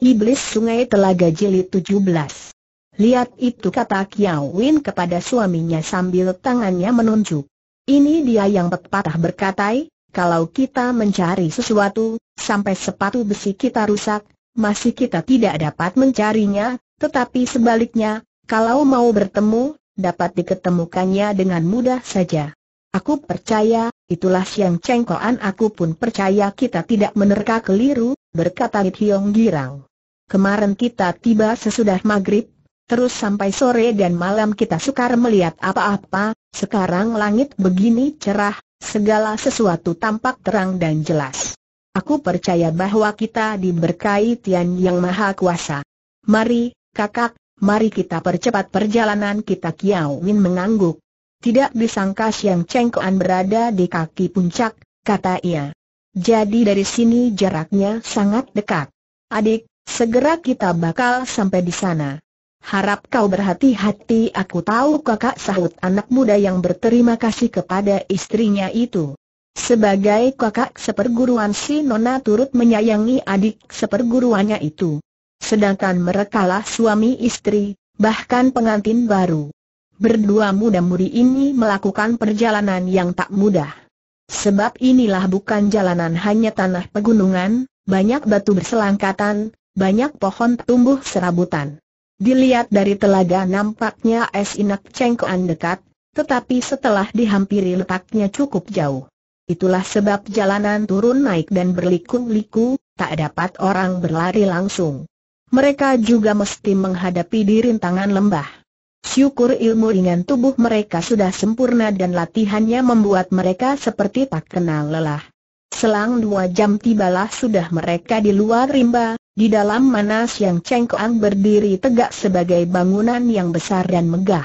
Iblis Sungai Telaga Jilid 17. Lihat itu kata Kiao Win kepada suaminya sambil tangannya menunjuk. Ini dia yang pepatah berkatai, kalau kita mencari sesuatu, sampai sepatu besi kita rusak, masih kita tidak dapat mencarinya, tetapi sebaliknya, kalau mau bertemu, dapat diketemukannya dengan mudah saja. Aku percaya, itulah siang cengkoan aku pun percaya kita tidak menerka keliru, berkata Lit Hiong Girang. Kemarin kita tiba sesudah maghrib, terus sampai sore dan malam kita sukar melihat apa-apa, sekarang langit begini cerah, segala sesuatu tampak terang dan jelas. Aku percaya bahwa kita diberkahi Tian Yang Maha Kuasa. Mari, kakak, mari kita percepat perjalanan kita Kiao Min mengangguk. Tidak disangka Siang cengkoan berada di kaki puncak, kata ia. Jadi dari sini jaraknya sangat dekat. Adik, Segera kita bakal sampai di sana. Harap kau berhati-hati aku tahu kakak sahut anak muda yang berterima kasih kepada istrinya itu. Sebagai kakak seperguruan si Nona turut menyayangi adik seperguruannya itu. Sedangkan mereka lah suami istri, bahkan pengantin baru. Berdua muda-mudi ini melakukan perjalanan yang tak mudah. Sebab inilah bukan jalanan hanya tanah pegunungan, banyak batu berselangkatan, banyak pohon tumbuh serabutan. Dilihat dari telaga nampaknya es inak cengkoan dekat, tetapi setelah dihampiri letaknya cukup jauh. Itulah sebab jalanan turun naik dan berliku-liku, tak dapat orang berlari langsung. Mereka juga mesti menghadapi di rintangan lembah. Syukur ilmu ringan tubuh mereka sudah sempurna dan latihannya membuat mereka seperti tak kenal lelah. Selang dua jam tibalah sudah mereka di luar rimba, di dalam mana Siang Cengkoang berdiri tegak sebagai bangunan yang besar dan megah.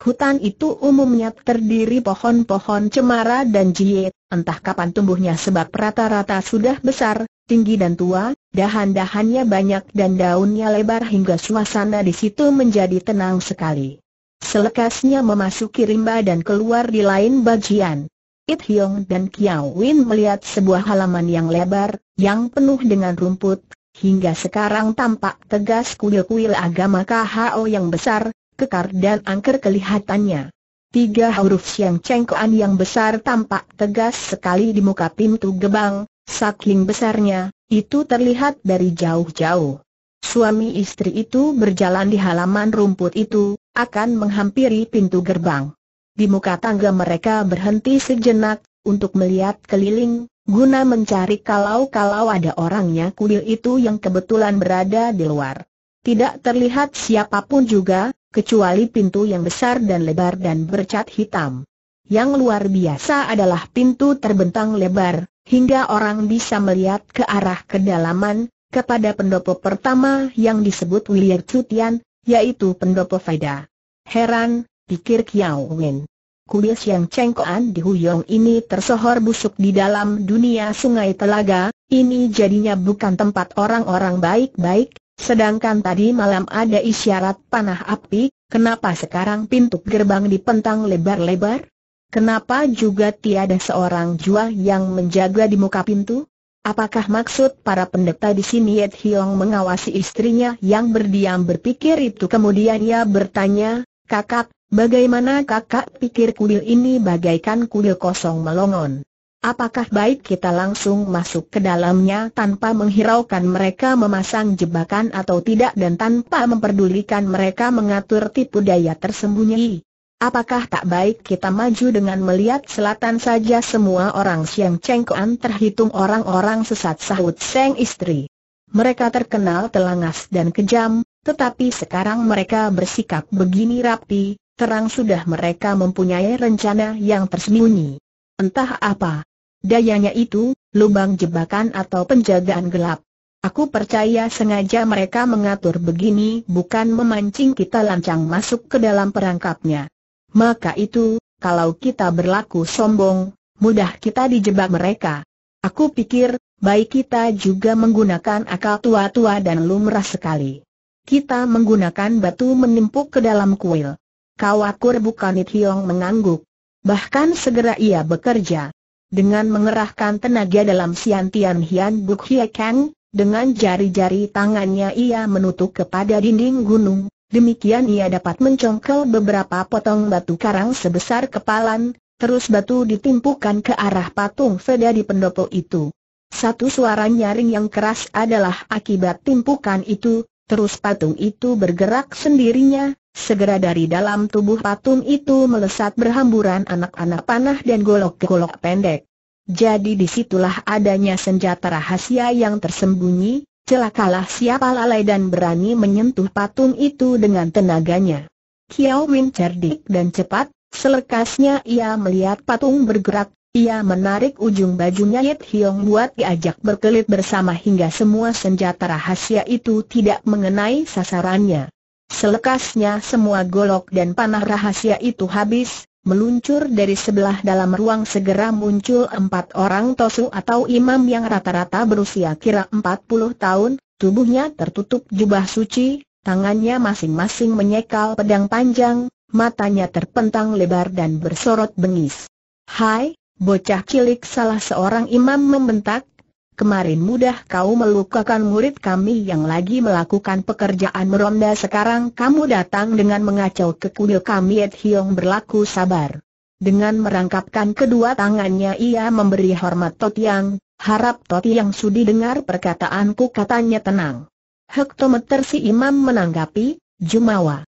Hutan itu umumnya terdiri pohon-pohon cemara dan jiet, entah kapan tumbuhnya sebab rata-rata sudah besar, tinggi dan tua, dahan-dahannya banyak dan daunnya lebar hingga suasana di situ menjadi tenang sekali. Selekasnya memasuki rimba dan keluar di lain bagian. It Hyong dan Kiao Win melihat sebuah halaman yang lebar, yang penuh dengan rumput, hingga sekarang tampak tegas kuil-kuil agama KHO yang besar, kekar dan angker kelihatannya. Tiga huruf siang cengkoan yang besar tampak tegas sekali di muka pintu gebang, saking besarnya, itu terlihat dari jauh-jauh. Suami istri itu berjalan di halaman rumput itu, akan menghampiri pintu gerbang. Di muka tangga mereka berhenti sejenak, untuk melihat keliling, Guna mencari kalau-kalau ada orangnya kuil itu yang kebetulan berada di luar. Tidak terlihat siapapun juga, kecuali pintu yang besar dan lebar dan bercat hitam. Yang luar biasa adalah pintu terbentang lebar, hingga orang bisa melihat ke arah kedalaman, kepada pendopo pertama yang disebut William Cutian, yaitu pendopo Faida. Heran, pikir Kiao Wen. Kuis yang Cengkoan di Huyong ini tersohor busuk di dalam dunia sungai telaga, ini jadinya bukan tempat orang-orang baik-baik, sedangkan tadi malam ada isyarat panah api, kenapa sekarang pintu gerbang dipentang lebar-lebar? Kenapa juga tiada seorang jua yang menjaga di muka pintu? Apakah maksud para pendeta di sini Yet Hiong mengawasi istrinya yang berdiam berpikir itu kemudian ia bertanya, kakak, Bagaimana kakak pikir kuil ini bagaikan kuil kosong melongon? Apakah baik kita langsung masuk ke dalamnya tanpa menghiraukan mereka memasang jebakan atau tidak dan tanpa memperdulikan mereka mengatur tipu daya tersembunyi? Apakah tak baik kita maju dengan melihat selatan saja semua orang Siang Cengkoan terhitung orang-orang sesat sahut Seng istri? Mereka terkenal telangas dan kejam, tetapi sekarang mereka bersikap begini rapi, terang sudah mereka mempunyai rencana yang tersembunyi. Entah apa. Dayanya itu, lubang jebakan atau penjagaan gelap. Aku percaya sengaja mereka mengatur begini bukan memancing kita lancang masuk ke dalam perangkapnya. Maka itu, kalau kita berlaku sombong, mudah kita dijebak mereka. Aku pikir, baik kita juga menggunakan akal tua-tua dan lumrah sekali. Kita menggunakan batu menimpuk ke dalam kuil. Kawakur Bukanit Hiong mengangguk. Bahkan segera ia bekerja. Dengan mengerahkan tenaga dalam siantian Hian Buk Hie Kang, dengan jari-jari tangannya ia menutup kepada dinding gunung, demikian ia dapat mencongkel beberapa potong batu karang sebesar kepalan, terus batu ditimpukan ke arah patung Veda di pendopo itu. Satu suara nyaring yang keras adalah akibat timpukan itu, terus patung itu bergerak sendirinya, Segera dari dalam tubuh patung itu melesat berhamburan anak-anak panah dan golok-golok pendek. Jadi disitulah adanya senjata rahasia yang tersembunyi, celakalah siapa lalai dan berani menyentuh patung itu dengan tenaganya. Kiao Win cerdik dan cepat, selekasnya ia melihat patung bergerak, ia menarik ujung bajunya Yit Hiong buat diajak berkelit bersama hingga semua senjata rahasia itu tidak mengenai sasarannya. Selekasnya semua golok dan panah rahasia itu habis, meluncur dari sebelah dalam ruang segera muncul empat orang tosu atau imam yang rata-rata berusia kira 40 tahun, tubuhnya tertutup jubah suci, tangannya masing-masing menyekal pedang panjang, matanya terpentang lebar dan bersorot bengis. Hai, bocah cilik salah seorang imam membentak, kemarin mudah kau melukakan murid kami yang lagi melakukan pekerjaan meronda sekarang kamu datang dengan mengacau ke kuil kami Et Hiong berlaku sabar. Dengan merangkapkan kedua tangannya ia memberi hormat Yang, harap Yang sudi dengar perkataanku katanya tenang. Hektometer si imam menanggapi, Jumawa.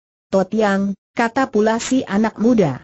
Yang, kata pula si anak muda.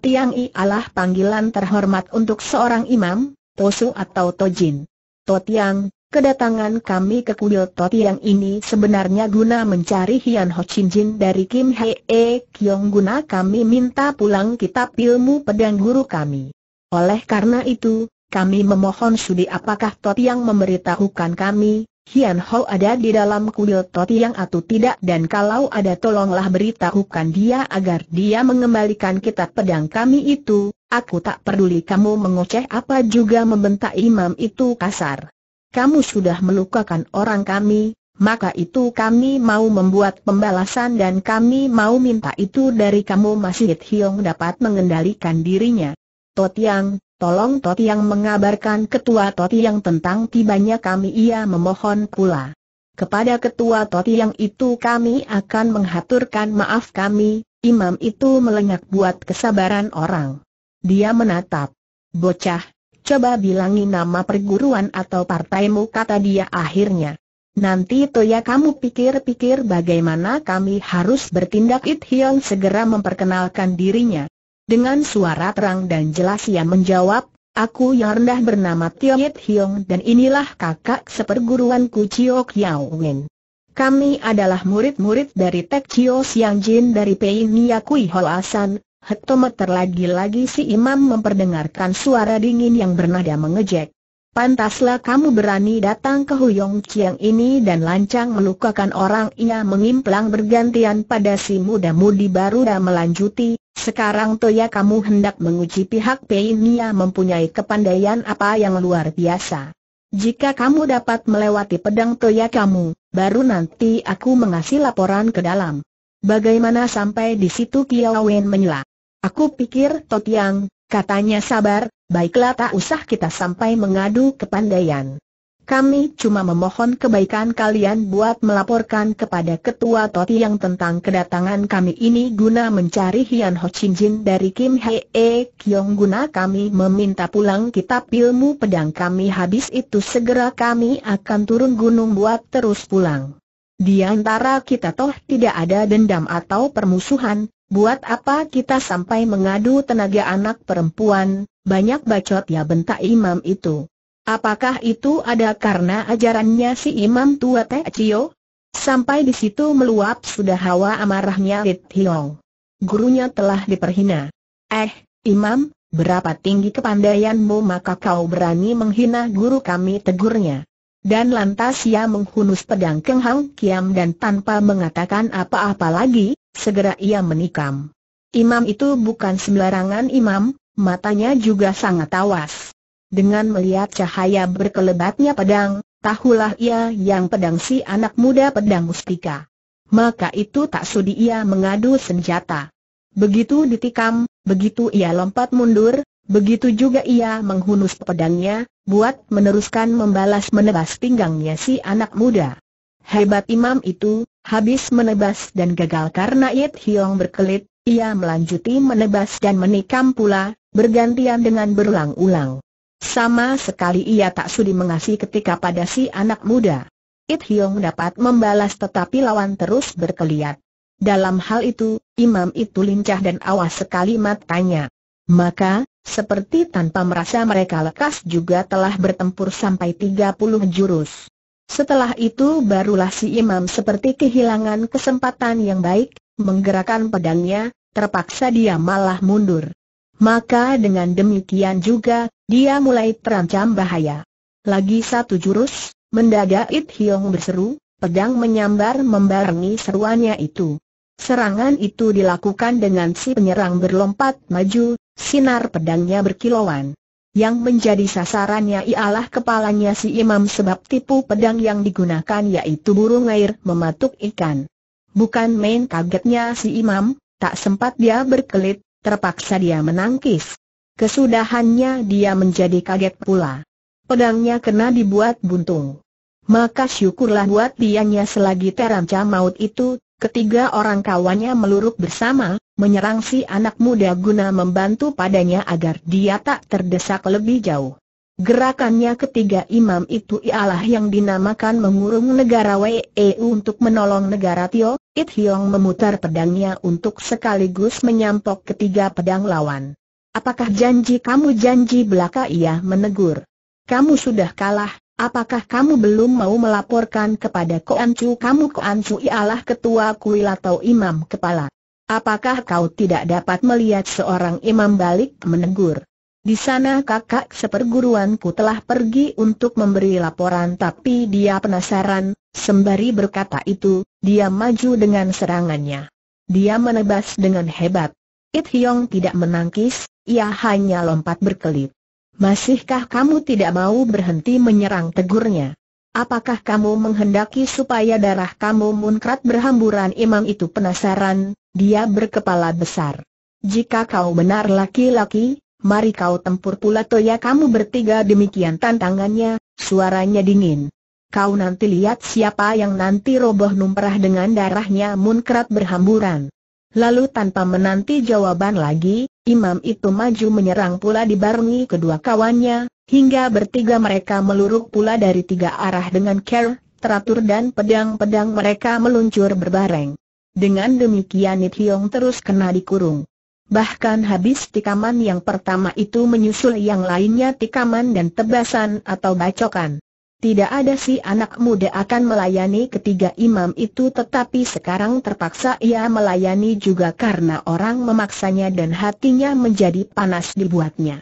Yang ialah panggilan terhormat untuk seorang imam, Tosu atau Tojin. Totiang, kedatangan kami ke kuil Totiang ini sebenarnya guna mencari Hian Ho Chin Jin dari Kim Hee Kiong guna kami minta pulang kitab ilmu pedang guru kami. Oleh karena itu, kami memohon sudi apakah Totiang memberitahukan kami, Hian Ho ada di dalam kuil Toti yang atau tidak dan kalau ada tolonglah beritahukan dia agar dia mengembalikan kitab pedang kami itu, aku tak peduli kamu mengoceh apa juga membentak imam itu kasar. Kamu sudah melukakan orang kami, maka itu kami mau membuat pembalasan dan kami mau minta itu dari kamu Masjid Hiong dapat mengendalikan dirinya. Totiang, tolong Toti yang mengabarkan ketua Toti yang tentang tibanya kami ia memohon pula. Kepada ketua Toti yang itu kami akan menghaturkan maaf kami, imam itu melengak buat kesabaran orang. Dia menatap. Bocah, coba bilangi nama perguruan atau partaimu kata dia akhirnya. Nanti Toya kamu pikir-pikir bagaimana kami harus bertindak It Hyun segera memperkenalkan dirinya. Dengan suara terang dan jelas ia menjawab, aku yang rendah bernama Yit Hiong dan inilah kakak seperguruanku Chiok Yao Wen. Kami adalah murid-murid dari Tek Chio Siang Jin dari Pei Nia Kui Holasan, Hektometer lagi-lagi si imam memperdengarkan suara dingin yang bernada mengejek. Pantaslah kamu berani datang ke Huyong Chiang ini dan lancang melukakan orang ia mengimplang bergantian pada si muda-mudi baru dan melanjuti, sekarang Toya kamu hendak menguji pihak Pei Nia mempunyai kepandaian apa yang luar biasa. Jika kamu dapat melewati pedang Toya kamu, baru nanti aku mengasih laporan ke dalam. Bagaimana sampai di situ Kiawen menyela? Aku pikir Totiang, Katanya sabar, baiklah tak usah kita sampai mengadu ke kepandaian. Kami cuma memohon kebaikan kalian buat melaporkan kepada Ketua Toti yang tentang kedatangan kami ini guna mencari Hian Ho Chin Jin dari Kim Hee Kyong guna kami meminta pulang kitab ilmu pedang kami habis itu segera kami akan turun gunung buat terus pulang. Di antara kita toh tidak ada dendam atau permusuhan, Buat apa kita sampai mengadu tenaga anak perempuan, banyak bacot ya bentak imam itu. Apakah itu ada karena ajarannya si imam tua Teh Cio? Sampai di situ meluap sudah hawa amarahnya Lit Hiong. Gurunya telah diperhina. Eh, imam, berapa tinggi kepandaianmu maka kau berani menghina guru kami tegurnya. Dan lantas ia menghunus pedang Keng Hang Kiam dan tanpa mengatakan apa-apa lagi, Segera ia menikam. Imam itu bukan sembarangan imam, matanya juga sangat tawas Dengan melihat cahaya berkelebatnya pedang, tahulah ia yang pedang si anak muda pedang mustika. Maka itu tak sudi ia mengadu senjata. Begitu ditikam, begitu ia lompat mundur, begitu juga ia menghunus pedangnya, buat meneruskan membalas menebas pinggangnya si anak muda. Hebat imam itu, Habis menebas dan gagal karena Yit Hiong berkelit, ia melanjuti menebas dan menikam pula, bergantian dengan berulang-ulang. Sama sekali ia tak sudi mengasihi ketika pada si anak muda. It Hiong dapat membalas tetapi lawan terus berkeliat. Dalam hal itu, imam itu lincah dan awas sekali matanya. Maka, seperti tanpa merasa mereka lekas juga telah bertempur sampai 30 jurus. Setelah itu barulah si imam seperti kehilangan kesempatan yang baik, menggerakkan pedangnya, terpaksa dia malah mundur. Maka dengan demikian juga, dia mulai terancam bahaya. Lagi satu jurus, mendadak It Hiong berseru, pedang menyambar membarengi seruannya itu. Serangan itu dilakukan dengan si penyerang berlompat maju, sinar pedangnya berkilauan. Yang menjadi sasarannya ialah kepalanya si imam sebab tipu pedang yang digunakan yaitu burung air mematuk ikan. Bukan main kagetnya si imam, tak sempat dia berkelit, terpaksa dia menangkis. Kesudahannya dia menjadi kaget pula. Pedangnya kena dibuat buntung. Maka syukurlah buat dianya selagi terancam maut itu, ketiga orang kawannya meluruk bersama, menyerang si anak muda guna membantu padanya agar dia tak terdesak lebih jauh. Gerakannya ketiga imam itu ialah yang dinamakan mengurung negara Wei untuk menolong negara Tio, It Hiong memutar pedangnya untuk sekaligus menyampok ketiga pedang lawan. Apakah janji kamu janji belaka ia menegur? Kamu sudah kalah, apakah kamu belum mau melaporkan kepada Koancu kamu Koancu ialah ketua kuil atau imam kepala? Apakah kau tidak dapat melihat seorang imam balik menegur? Di sana kakak seperguruanku telah pergi untuk memberi laporan tapi dia penasaran, sembari berkata itu, dia maju dengan serangannya. Dia menebas dengan hebat. It Hiong tidak menangkis, ia hanya lompat berkelit. Masihkah kamu tidak mau berhenti menyerang tegurnya? Apakah kamu menghendaki supaya darah kamu munkrat berhamburan imam itu penasaran, dia berkepala besar. Jika kau benar laki-laki, mari kau tempur pula toya kamu bertiga demikian tantangannya, suaranya dingin. Kau nanti lihat siapa yang nanti roboh numperah dengan darahnya munkrat berhamburan. Lalu tanpa menanti jawaban lagi, imam itu maju menyerang pula dibarengi kedua kawannya, Hingga bertiga mereka meluruk pula dari tiga arah dengan care, teratur dan pedang-pedang mereka meluncur berbareng. Dengan demikian Nithiong terus kena dikurung. Bahkan habis tikaman yang pertama itu menyusul yang lainnya tikaman dan tebasan atau bacokan. Tidak ada si anak muda akan melayani ketiga imam itu tetapi sekarang terpaksa ia melayani juga karena orang memaksanya dan hatinya menjadi panas dibuatnya.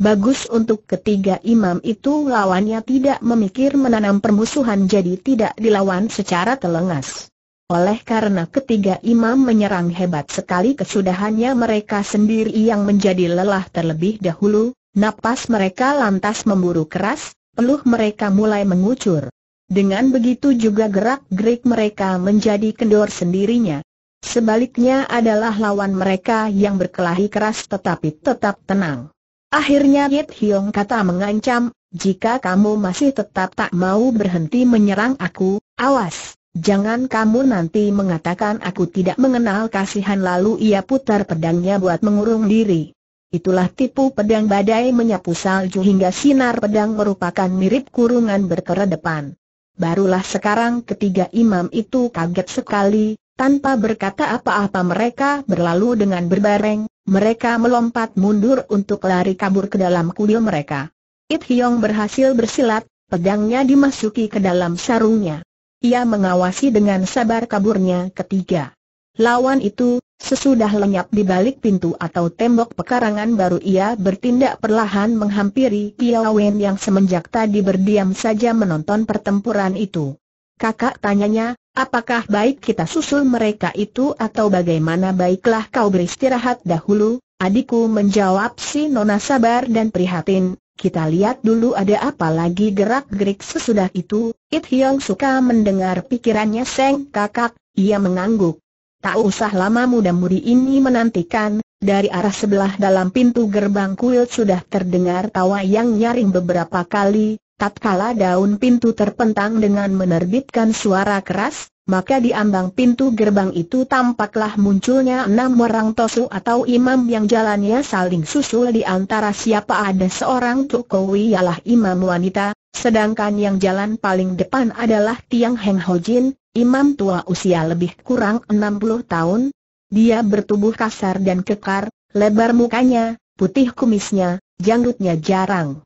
Bagus untuk ketiga imam itu lawannya tidak memikir menanam permusuhan jadi tidak dilawan secara telengas. Oleh karena ketiga imam menyerang hebat sekali kesudahannya mereka sendiri yang menjadi lelah terlebih dahulu, napas mereka lantas memburu keras, peluh mereka mulai mengucur. Dengan begitu juga gerak-gerik mereka menjadi kendor sendirinya. Sebaliknya adalah lawan mereka yang berkelahi keras tetapi tetap tenang. Akhirnya Yit Hiong kata mengancam, jika kamu masih tetap tak mau berhenti menyerang aku, awas, jangan kamu nanti mengatakan aku tidak mengenal kasihan lalu ia putar pedangnya buat mengurung diri. Itulah tipu pedang badai menyapu salju hingga sinar pedang merupakan mirip kurungan berkeredepan. Barulah sekarang ketiga imam itu kaget sekali, tanpa berkata apa-apa mereka berlalu dengan berbareng, mereka melompat mundur untuk lari kabur ke dalam kuil mereka. It Hyong berhasil bersilat, pedangnya dimasuki ke dalam sarungnya. Ia mengawasi dengan sabar kaburnya ketiga. Lawan itu, sesudah lenyap di balik pintu atau tembok pekarangan baru ia bertindak perlahan menghampiri Kiao Wen yang semenjak tadi berdiam saja menonton pertempuran itu. Kakak tanyanya, Apakah baik kita susul mereka itu atau bagaimana baiklah kau beristirahat dahulu, adikku menjawab si Nona sabar dan prihatin, kita lihat dulu ada apa lagi gerak-gerik sesudah itu, It Hiong suka mendengar pikirannya Seng kakak, ia mengangguk. Tak usah lama muda-mudi ini menantikan, dari arah sebelah dalam pintu gerbang kuil sudah terdengar tawa yang nyaring beberapa kali, Tatkala daun pintu terpentang dengan menerbitkan suara keras, maka di ambang pintu gerbang itu tampaklah munculnya enam orang tosu atau imam yang jalannya saling susul di antara siapa ada seorang tukowi ialah imam wanita, sedangkan yang jalan paling depan adalah Tiang Heng Hojin, imam tua usia lebih kurang enam puluh tahun. Dia bertubuh kasar dan kekar, lebar mukanya, putih kumisnya, janggutnya jarang.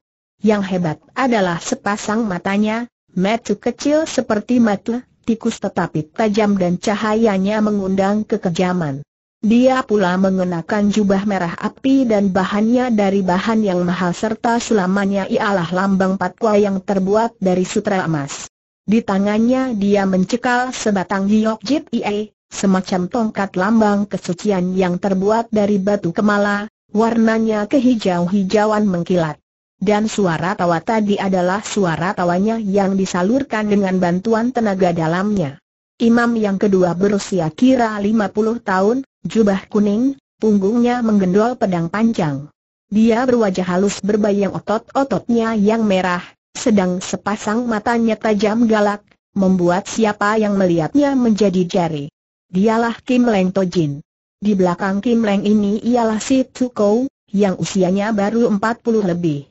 Yang hebat adalah sepasang matanya, metu kecil seperti mata tikus tetapi tajam dan cahayanya mengundang kekejaman. Dia pula mengenakan jubah merah api dan bahannya dari bahan yang mahal serta sulamannya ialah lambang patwa yang terbuat dari sutra emas. Di tangannya dia mencekal sebatang giok jit ie, semacam tongkat lambang kesucian yang terbuat dari batu kemala, warnanya kehijau-hijauan mengkilat. Dan suara tawa tadi adalah suara tawanya yang disalurkan dengan bantuan tenaga dalamnya. Imam yang kedua berusia kira 50 tahun, jubah kuning, punggungnya menggendol pedang panjang. Dia berwajah halus berbayang otot-ototnya yang merah, sedang sepasang matanya tajam galak, membuat siapa yang melihatnya menjadi jari. Dialah Kim Leng Tojin. Di belakang Kim Leng ini ialah si Tsukou, yang usianya baru 40 lebih.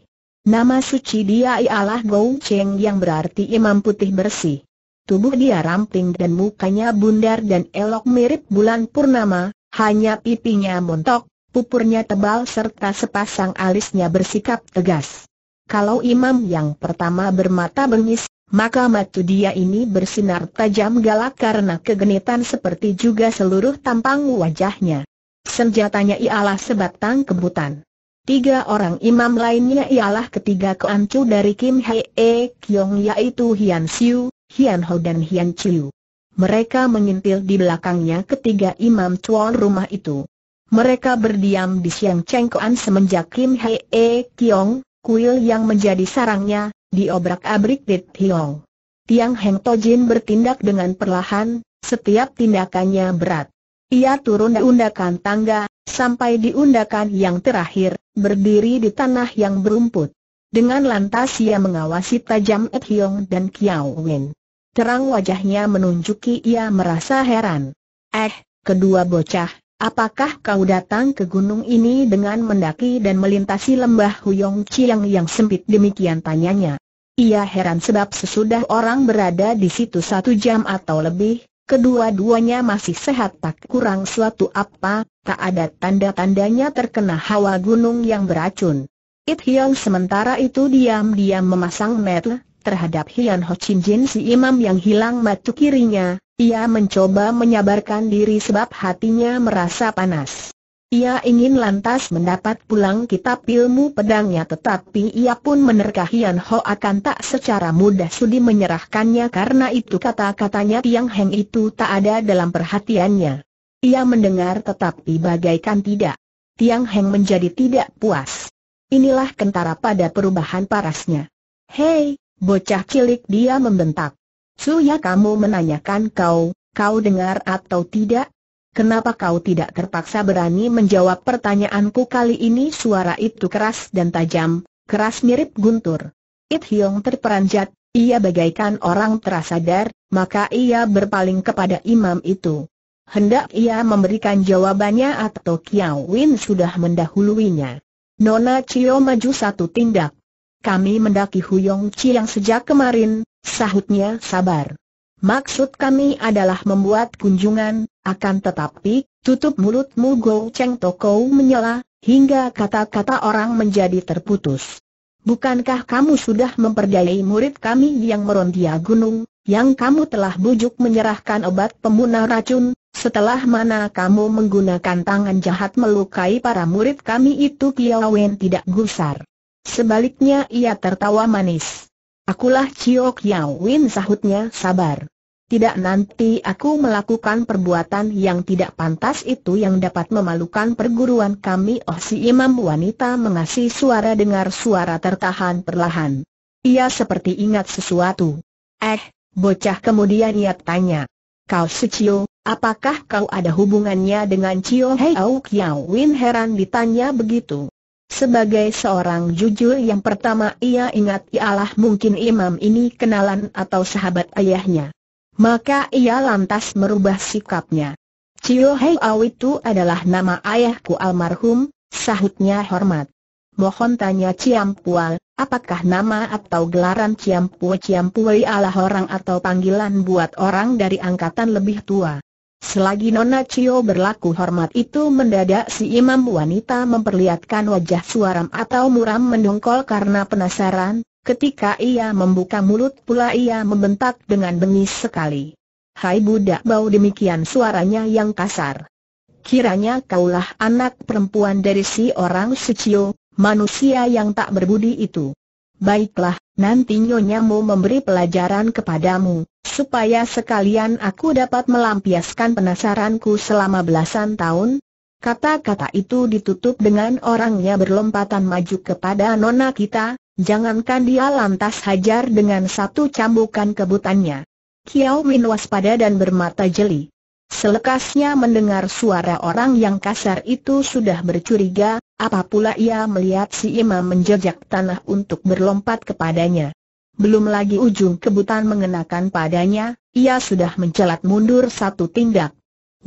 Nama suci dia ialah Gou Cheng yang berarti imam putih bersih. Tubuh dia ramping dan mukanya bundar dan elok mirip bulan purnama, hanya pipinya montok, pupurnya tebal serta sepasang alisnya bersikap tegas. Kalau imam yang pertama bermata bengis, maka mata dia ini bersinar tajam galak karena kegenitan seperti juga seluruh tampang wajahnya. Senjatanya ialah sebatang kebutan. Tiga orang imam lainnya ialah ketiga keancu dari Kim Hei E Kyong yaitu Hian Siu, Hian Ho dan Hian Chiu. Mereka mengintil di belakangnya ketiga imam cuan rumah itu. Mereka berdiam di Siang cengkoan semenjak Kim Hei E Kyong, kuil yang menjadi sarangnya, diobrak-abrik di Tiong. Tiang Heng Tojin bertindak dengan perlahan, setiap tindakannya berat. Ia turun undakan tangga, sampai di undakan yang terakhir, berdiri di tanah yang berumput. Dengan lantas ia mengawasi tajam Ed Hiong dan Kiao Wen. Terang wajahnya menunjuki ia merasa heran. Eh, kedua bocah, apakah kau datang ke gunung ini dengan mendaki dan melintasi lembah Huyong Chiang yang sempit demikian tanyanya? Ia heran sebab sesudah orang berada di situ satu jam atau lebih, Kedua-duanya masih sehat tak kurang suatu apa, tak ada tanda-tandanya terkena hawa gunung yang beracun. It Hyang sementara itu diam-diam memasang metel terhadap Hian Ho Chin Jin si imam yang hilang matu kirinya, ia mencoba menyabarkan diri sebab hatinya merasa panas. Ia ingin lantas mendapat pulang kitab ilmu pedangnya tetapi ia pun menerka Hian Ho akan tak secara mudah sudi menyerahkannya karena itu kata-katanya Tiang Heng itu tak ada dalam perhatiannya. Ia mendengar tetapi bagaikan tidak. Tiang Heng menjadi tidak puas. Inilah kentara pada perubahan parasnya. Hei, bocah cilik dia membentak. Suya kamu menanyakan kau, kau dengar atau tidak? Kenapa kau tidak terpaksa berani menjawab pertanyaanku kali ini? Suara itu keras dan tajam, keras mirip guntur. It Hyong terperanjat, ia bagaikan orang terasadar, maka ia berpaling kepada imam itu. Hendak ia memberikan jawabannya atau Kiao Win sudah mendahuluinya. Nona Cio maju satu tindak. Kami mendaki Huyong Chi yang sejak kemarin, sahutnya sabar. Maksud kami adalah membuat kunjungan, akan tetapi, tutup mulutmu Go Cheng Toko menyela, hingga kata-kata orang menjadi terputus. Bukankah kamu sudah memperdayai murid kami yang merondia gunung, yang kamu telah bujuk menyerahkan obat pemunah racun, setelah mana kamu menggunakan tangan jahat melukai para murid kami itu Wen tidak gusar. Sebaliknya ia tertawa manis. Akulah Cio Win sahutnya sabar. Tidak nanti aku melakukan perbuatan yang tidak pantas itu yang dapat memalukan perguruan kami Oh si imam wanita mengasih suara dengar suara tertahan perlahan Ia seperti ingat sesuatu Eh, bocah kemudian ia tanya Kau si Cio, apakah kau ada hubungannya dengan Cio Heiau Kiao Win heran ditanya begitu sebagai seorang jujur yang pertama ia ingat ialah mungkin imam ini kenalan atau sahabat ayahnya. Maka ia lantas merubah sikapnya. Cio Hei Au itu adalah nama ayahku almarhum, sahutnya hormat. Mohon tanya Ciam Pual, apakah nama atau gelaran Ciam Pua Ciam Puai adalah orang atau panggilan buat orang dari angkatan lebih tua? Selagi Nona Cio berlaku hormat itu mendadak si imam wanita memperlihatkan wajah suaram atau muram mendongkol karena penasaran, Ketika ia membuka mulut pula ia membentak dengan bengis sekali. Hai budak bau demikian suaranya yang kasar. Kiranya kaulah anak perempuan dari si orang sucio, manusia yang tak berbudi itu. Baiklah, nanti Nyonya mau memberi pelajaran kepadamu, supaya sekalian aku dapat melampiaskan penasaranku selama belasan tahun. Kata-kata itu ditutup dengan orangnya berlompatan maju kepada nona kita, Jangankan dia lantas hajar dengan satu cambukan kebutannya. Kiao Min waspada dan bermata jeli. Selekasnya mendengar suara orang yang kasar itu sudah bercuriga, apa pula ia melihat si imam menjejak tanah untuk berlompat kepadanya. Belum lagi ujung kebutan mengenakan padanya, ia sudah mencelat mundur satu tindak.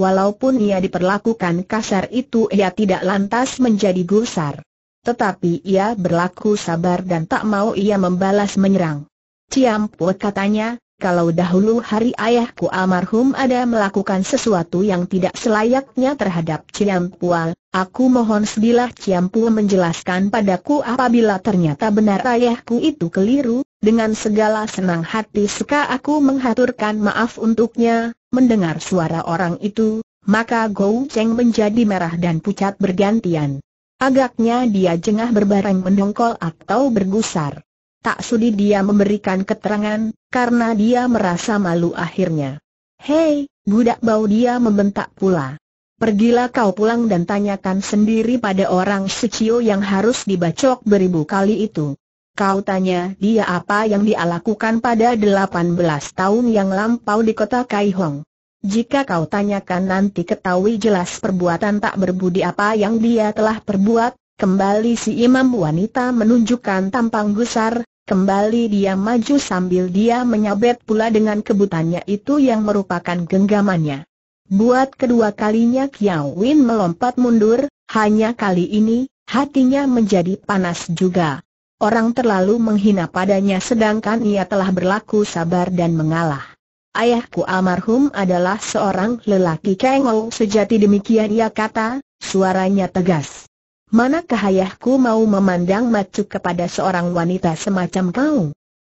Walaupun ia diperlakukan kasar itu ia tidak lantas menjadi gusar. Tetapi ia berlaku sabar dan tak mau ia membalas menyerang. Ciam Pue katanya, kalau dahulu hari ayahku almarhum ada melakukan sesuatu yang tidak selayaknya terhadap Ciam Pua, aku mohon sebilah Ciam Pua menjelaskan padaku apabila ternyata benar ayahku itu keliru, dengan segala senang hati suka aku menghaturkan maaf untuknya, mendengar suara orang itu, maka Gou Cheng menjadi merah dan pucat bergantian. Agaknya dia jengah berbareng mendongkol atau bergusar. Tak sudi dia memberikan keterangan, karena dia merasa malu akhirnya. Hei, budak bau dia membentak pula. Pergilah kau pulang dan tanyakan sendiri pada orang secio yang harus dibacok beribu kali itu. Kau tanya dia apa yang dia lakukan pada 18 tahun yang lampau di kota Kaihong. Jika kau tanyakan nanti ketahui jelas perbuatan tak berbudi apa yang dia telah perbuat, kembali si imam wanita menunjukkan tampang gusar, kembali dia maju sambil dia menyabet pula dengan kebutannya itu yang merupakan genggamannya. Buat kedua kalinya Kiao Win melompat mundur, hanya kali ini, hatinya menjadi panas juga. Orang terlalu menghina padanya sedangkan ia telah berlaku sabar dan mengalah ayahku almarhum adalah seorang lelaki kengau sejati demikian ia kata, suaranya tegas. Manakah ayahku mau memandang macu kepada seorang wanita semacam kau?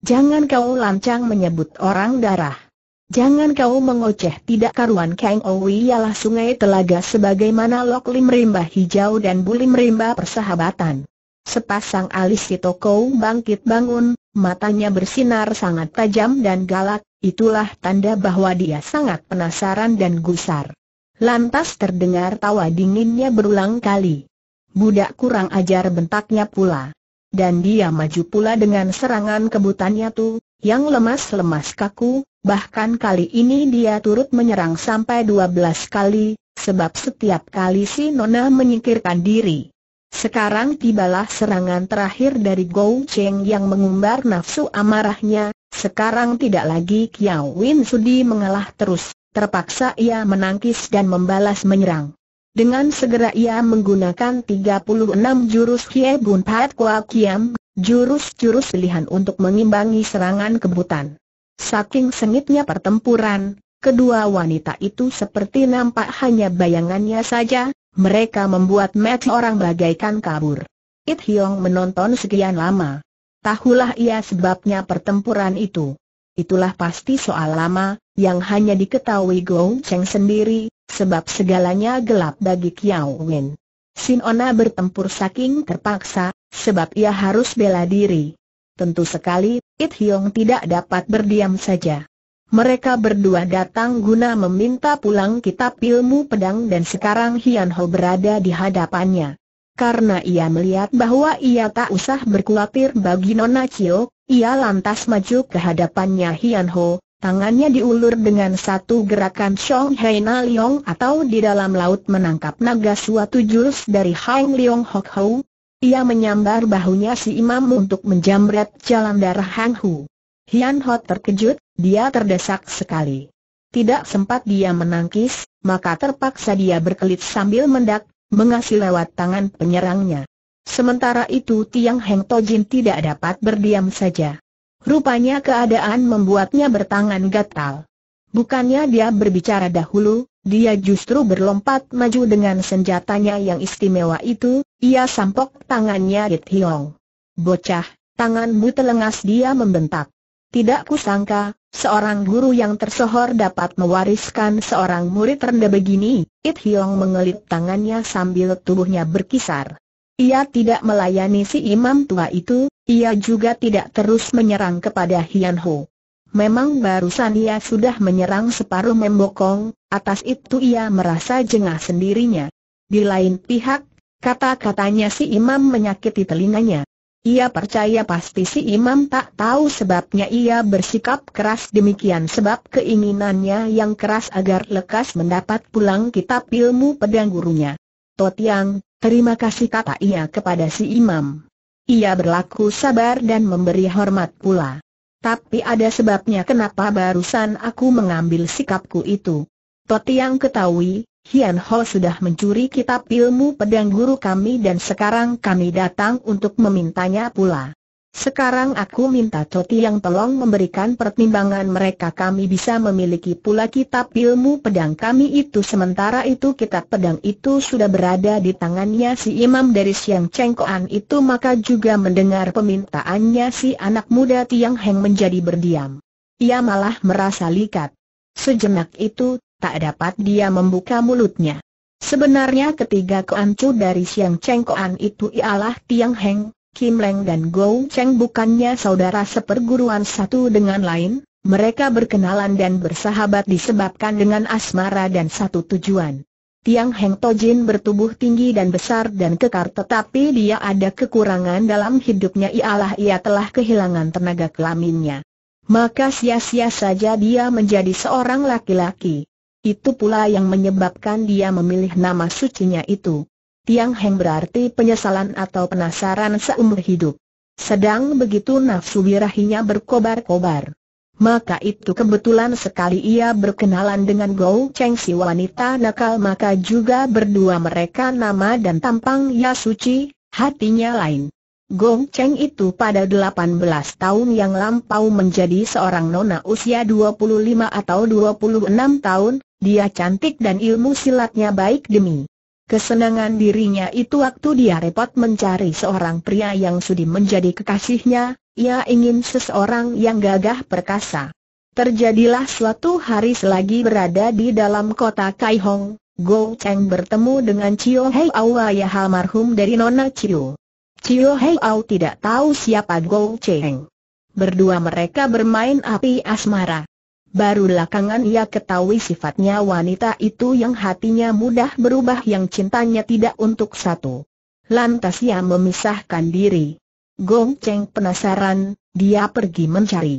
Jangan kau lancang menyebut orang darah. Jangan kau mengoceh tidak karuan Kang Owi ialah sungai telaga sebagaimana Lok Lim Rimba Hijau dan Bulim Rimba Persahabatan. Sepasang alis si toko bangkit bangun, matanya bersinar sangat tajam dan galak, itulah tanda bahwa dia sangat penasaran dan gusar. Lantas terdengar tawa dinginnya berulang kali. Budak kurang ajar bentaknya pula. Dan dia maju pula dengan serangan kebutannya tuh, yang lemas-lemas kaku, bahkan kali ini dia turut menyerang sampai 12 kali, sebab setiap kali si Nona menyingkirkan diri. Sekarang tibalah serangan terakhir dari Gou Cheng yang mengumbar nafsu amarahnya, sekarang tidak lagi Kiao Win Sudi mengalah terus, terpaksa ia menangkis dan membalas menyerang. Dengan segera ia menggunakan 36 jurus Kie Bun Pat Kua Kiam, jurus-jurus pilihan untuk mengimbangi serangan kebutan. Saking sengitnya pertempuran, kedua wanita itu seperti nampak hanya bayangannya saja, mereka membuat match orang bagaikan kabur. It Hiong menonton sekian lama. Tahulah ia sebabnya pertempuran itu. Itulah pasti soal lama, yang hanya diketahui Gong Cheng sendiri, sebab segalanya gelap bagi Kiao Wen. Sin Ona bertempur saking terpaksa, sebab ia harus bela diri. Tentu sekali, It Hiong tidak dapat berdiam saja. Mereka berdua datang guna meminta pulang kitab ilmu pedang dan sekarang Hian Ho berada di hadapannya. Karena ia melihat bahwa ia tak usah berkhawatir bagi Nona Cio, ia lantas maju ke hadapannya Hian Ho, tangannya diulur dengan satu gerakan Chong Hai Na Long atau di dalam laut menangkap naga suatu jurus dari Hang Leong Hok Ho. Ia menyambar bahunya si imam untuk menjamret jalan darah Hang Hu. Hian Ho terkejut, dia terdesak sekali. Tidak sempat dia menangkis, maka terpaksa dia berkelit sambil mendak, mengasih lewat tangan penyerangnya. Sementara itu Tiang Heng Tojin tidak dapat berdiam saja. Rupanya keadaan membuatnya bertangan gatal. Bukannya dia berbicara dahulu, dia justru berlompat maju dengan senjatanya yang istimewa itu, ia sampok tangannya Rit Hiong. Bocah, tanganmu telengas dia membentak. Tidak kusangka, Seorang guru yang tersohor dapat mewariskan seorang murid rendah begini, It Hiong mengelit tangannya sambil tubuhnya berkisar. Ia tidak melayani si imam tua itu, ia juga tidak terus menyerang kepada Hian Ho. Memang barusan ia sudah menyerang separuh membokong, atas itu ia merasa jengah sendirinya. Di lain pihak, kata-katanya si imam menyakiti telinganya. Ia percaya pasti si imam tak tahu sebabnya ia bersikap keras demikian sebab keinginannya yang keras agar lekas mendapat pulang kitab ilmu pedang gurunya. Totiang, terima kasih kata ia kepada si imam. Ia berlaku sabar dan memberi hormat pula. Tapi ada sebabnya kenapa barusan aku mengambil sikapku itu. Totiang ketahui, Hian Ho sudah mencuri kitab ilmu pedang guru kami dan sekarang kami datang untuk memintanya pula. Sekarang aku minta Toti yang tolong memberikan pertimbangan mereka kami bisa memiliki pula kitab ilmu pedang kami itu Sementara itu kitab pedang itu sudah berada di tangannya si imam dari Siang Cengkoan itu Maka juga mendengar permintaannya si anak muda Tiang Heng menjadi berdiam Ia malah merasa likat Sejenak itu tak dapat dia membuka mulutnya. Sebenarnya ketiga keancu dari Siang Cheng Koan itu ialah Tiang Heng, Kim Leng dan Gou Cheng bukannya saudara seperguruan satu dengan lain, mereka berkenalan dan bersahabat disebabkan dengan asmara dan satu tujuan. Tiang Heng Tojin bertubuh tinggi dan besar dan kekar tetapi dia ada kekurangan dalam hidupnya ialah ia telah kehilangan tenaga kelaminnya. Maka sia-sia saja dia menjadi seorang laki-laki. Itu pula yang menyebabkan dia memilih nama sucinya itu. Tiang Heng berarti penyesalan atau penasaran seumur hidup. Sedang begitu nafsu birahinya berkobar-kobar. Maka itu kebetulan sekali ia berkenalan dengan Gou Cheng si wanita nakal maka juga berdua mereka nama dan tampang Ya Suci, hatinya lain. Gong Cheng itu pada 18 tahun yang lampau menjadi seorang nona usia 25 atau 26 tahun, dia cantik dan ilmu silatnya baik demi. Kesenangan dirinya itu waktu dia repot mencari seorang pria yang sudi menjadi kekasihnya, ia ingin seseorang yang gagah perkasa. Terjadilah suatu hari selagi berada di dalam kota Kai Hong, Gong Cheng bertemu dengan Chiu Hei Awa Yahal marhum dari Nona Chiu. Cio Au tidak tahu siapa Gou Cheng. Berdua mereka bermain api asmara. Baru lakangan ia ketahui sifatnya wanita itu yang hatinya mudah berubah yang cintanya tidak untuk satu. Lantas ia memisahkan diri. Gong Cheng penasaran, dia pergi mencari.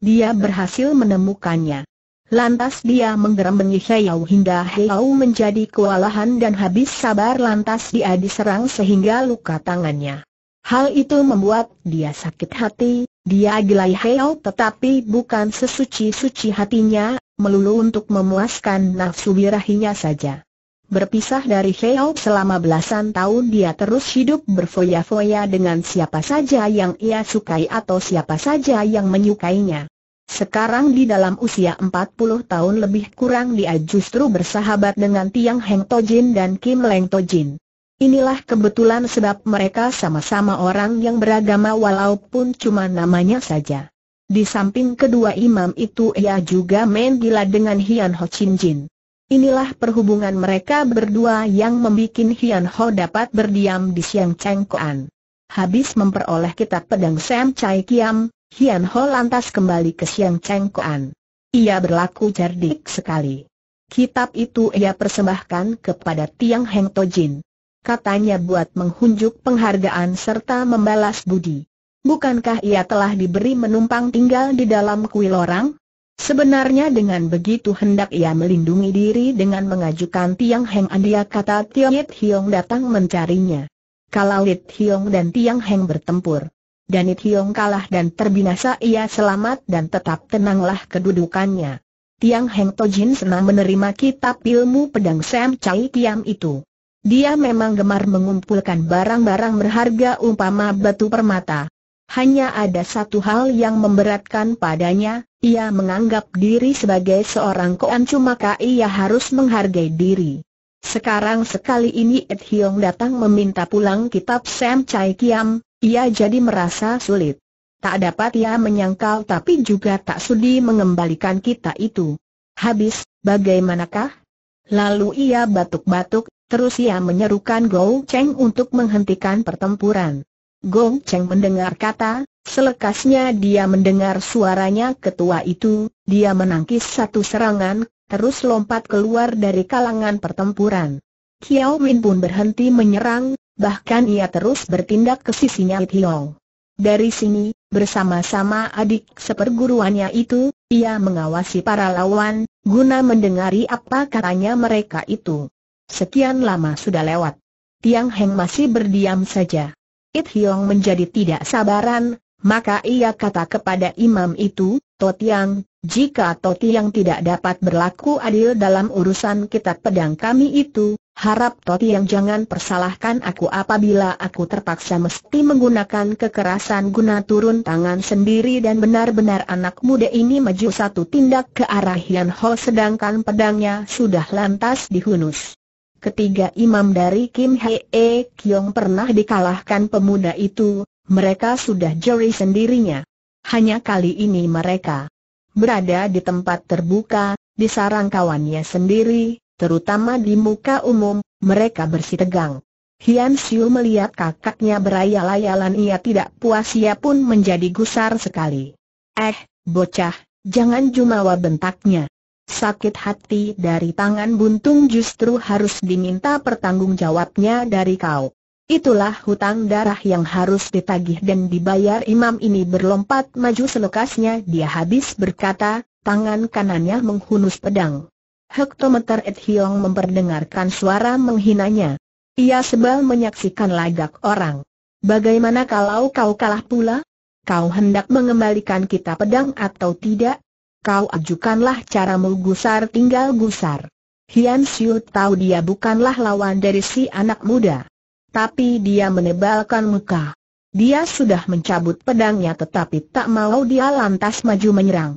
Dia berhasil menemukannya. Lantas dia menggerembengi Hiao hingga Hiao menjadi kewalahan dan habis sabar lantas dia diserang sehingga luka tangannya. Hal itu membuat dia sakit hati, dia gilai Hiao tetapi bukan sesuci-suci hatinya, melulu untuk memuaskan nafsu birahinya saja. Berpisah dari Hiao selama belasan tahun dia terus hidup berfoya-foya dengan siapa saja yang ia sukai atau siapa saja yang menyukainya. Sekarang di dalam usia 40 tahun lebih kurang dia justru bersahabat dengan Tiang Heng Tojin dan Kim Leng Tojin. Inilah kebetulan sebab mereka sama-sama orang yang beragama walaupun cuma namanya saja. Di samping kedua imam itu ia juga main gila dengan Hian Ho Chin Jin. Inilah perhubungan mereka berdua yang membuat Hian Ho dapat berdiam di Siang Cheng Habis memperoleh kitab pedang Sam Chai Kiam, Hian Ho lantas kembali ke Siang Cheng Koan. Ia berlaku cerdik sekali. Kitab itu ia persembahkan kepada Tiang Heng Tojin. Katanya buat menghunjuk penghargaan serta membalas budi. Bukankah ia telah diberi menumpang tinggal di dalam kuil orang? Sebenarnya dengan begitu hendak ia melindungi diri dengan mengajukan Tiang Heng Andia kata Tiang Yit Hiong datang mencarinya. Kalau Yit Hiong dan Tiang Heng bertempur, Danit Hiong kalah dan terbinasa ia selamat dan tetap tenanglah kedudukannya. Tiang Heng Jin senang menerima kitab ilmu pedang Sam Chai Kiam itu. Dia memang gemar mengumpulkan barang-barang berharga umpama batu permata. Hanya ada satu hal yang memberatkan padanya, ia menganggap diri sebagai seorang koancu maka ia harus menghargai diri. Sekarang sekali ini Ed Hiong datang meminta pulang kitab Sam Chai Kiam, ia jadi merasa sulit. Tak dapat ia menyangkal tapi juga tak sudi mengembalikan kita itu. Habis, bagaimanakah? Lalu ia batuk-batuk, terus ia menyerukan Gou Cheng untuk menghentikan pertempuran. Gou Cheng mendengar kata, selekasnya dia mendengar suaranya ketua itu, dia menangkis satu serangan, terus lompat keluar dari kalangan pertempuran. Kiao Win pun berhenti menyerang, bahkan ia terus bertindak ke sisinya It Hiong. Dari sini, bersama-sama adik seperguruannya itu, ia mengawasi para lawan, guna mendengari apa katanya mereka itu. Sekian lama sudah lewat. Tiang Heng masih berdiam saja. It Hiong menjadi tidak sabaran, maka ia kata kepada imam itu, Totiang, jika Totiang tidak dapat berlaku adil dalam urusan kitab pedang kami itu, harap yang jangan persalahkan aku apabila aku terpaksa mesti menggunakan kekerasan guna turun tangan sendiri dan benar-benar anak muda ini maju satu tindak ke arah Yan Ho sedangkan pedangnya sudah lantas dihunus. Ketiga imam dari Kim Hee -e Kyong pernah dikalahkan pemuda itu, mereka sudah jeri sendirinya. Hanya kali ini mereka berada di tempat terbuka, di sarang kawannya sendiri, terutama di muka umum, mereka bersitegang. Hian Siu melihat kakaknya berayal-ayalan ia tidak puas ia pun menjadi gusar sekali. Eh, bocah, jangan jumawa bentaknya. Sakit hati dari tangan buntung justru harus diminta pertanggungjawabnya dari kau. Itulah hutang darah yang harus ditagih dan dibayar imam ini berlompat maju selekasnya dia habis berkata, tangan kanannya menghunus pedang. Hektometer Ed Hiong memperdengarkan suara menghinanya. Ia sebal menyaksikan lagak orang. Bagaimana kalau kau kalah pula? Kau hendak mengembalikan kita pedang atau tidak? Kau ajukanlah caramu gusar tinggal gusar. Hian Siu tahu dia bukanlah lawan dari si anak muda. Tapi dia menebalkan muka. Dia sudah mencabut pedangnya tetapi tak mau dia lantas maju menyerang.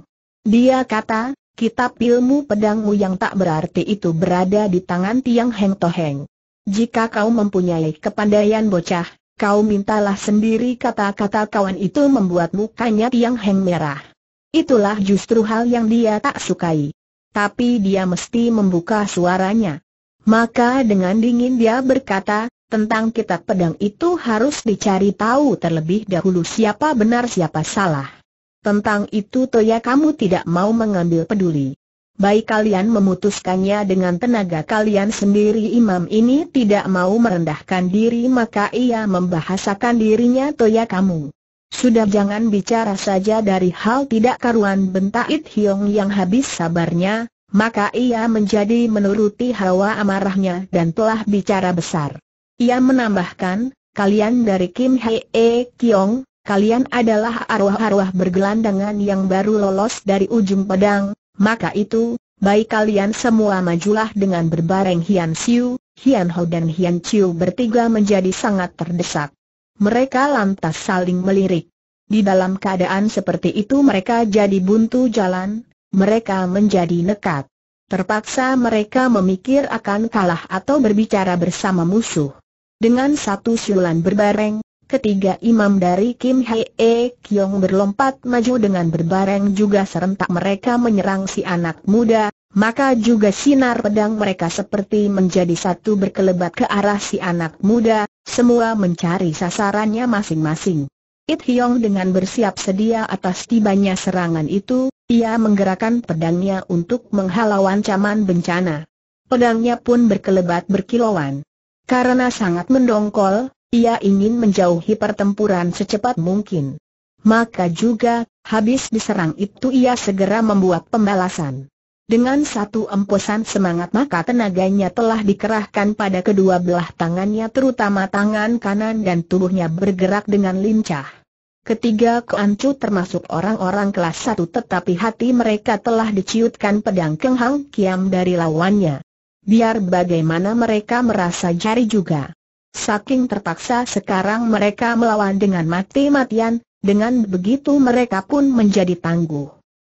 Dia kata, kitab ilmu pedangmu yang tak berarti itu berada di tangan Tiang Heng Toheng. Jika kau mempunyai kepandaian bocah, kau mintalah sendiri kata-kata kawan itu membuat mukanya Tiang Heng merah. Itulah justru hal yang dia tak sukai. Tapi dia mesti membuka suaranya. Maka dengan dingin dia berkata, tentang kitab pedang itu harus dicari tahu terlebih dahulu siapa benar siapa salah. Tentang itu Toya kamu tidak mau mengambil peduli. Baik kalian memutuskannya dengan tenaga kalian sendiri imam ini tidak mau merendahkan diri maka ia membahasakan dirinya Toya kamu. Sudah jangan bicara saja dari hal tidak karuan bentak It Hiong yang habis sabarnya, maka ia menjadi menuruti hawa amarahnya dan telah bicara besar. Ia menambahkan, kalian dari Kim Hee Kyong, kalian adalah arwah-arwah bergelandangan yang baru lolos dari ujung pedang, maka itu, baik kalian semua majulah dengan berbareng Hian Siu, Hian Ho dan Hian Chiu bertiga menjadi sangat terdesak. Mereka lantas saling melirik. Di dalam keadaan seperti itu mereka jadi buntu jalan, mereka menjadi nekat. Terpaksa mereka memikir akan kalah atau berbicara bersama musuh. Dengan satu siulan berbareng, Ketiga imam dari Kim Hee Kyong berlompat maju dengan berbareng juga serentak mereka menyerang si anak muda, maka juga sinar pedang mereka seperti menjadi satu berkelebat ke arah si anak muda, semua mencari sasarannya masing-masing. It Hyong dengan bersiap sedia atas tibanya serangan itu, ia menggerakkan pedangnya untuk menghalau ancaman bencana. Pedangnya pun berkelebat berkilauan. Karena sangat mendongkol, ia ingin menjauhi pertempuran secepat mungkin. Maka juga, habis diserang itu ia segera membuat pembalasan. Dengan satu emposan semangat maka tenaganya telah dikerahkan pada kedua belah tangannya terutama tangan kanan dan tubuhnya bergerak dengan lincah. Ketiga keancu termasuk orang-orang kelas satu tetapi hati mereka telah diciutkan pedang kenghang Kiam dari lawannya. Biar bagaimana mereka merasa jari juga. Saking terpaksa sekarang mereka melawan dengan mati-matian, dengan begitu mereka pun menjadi tangguh.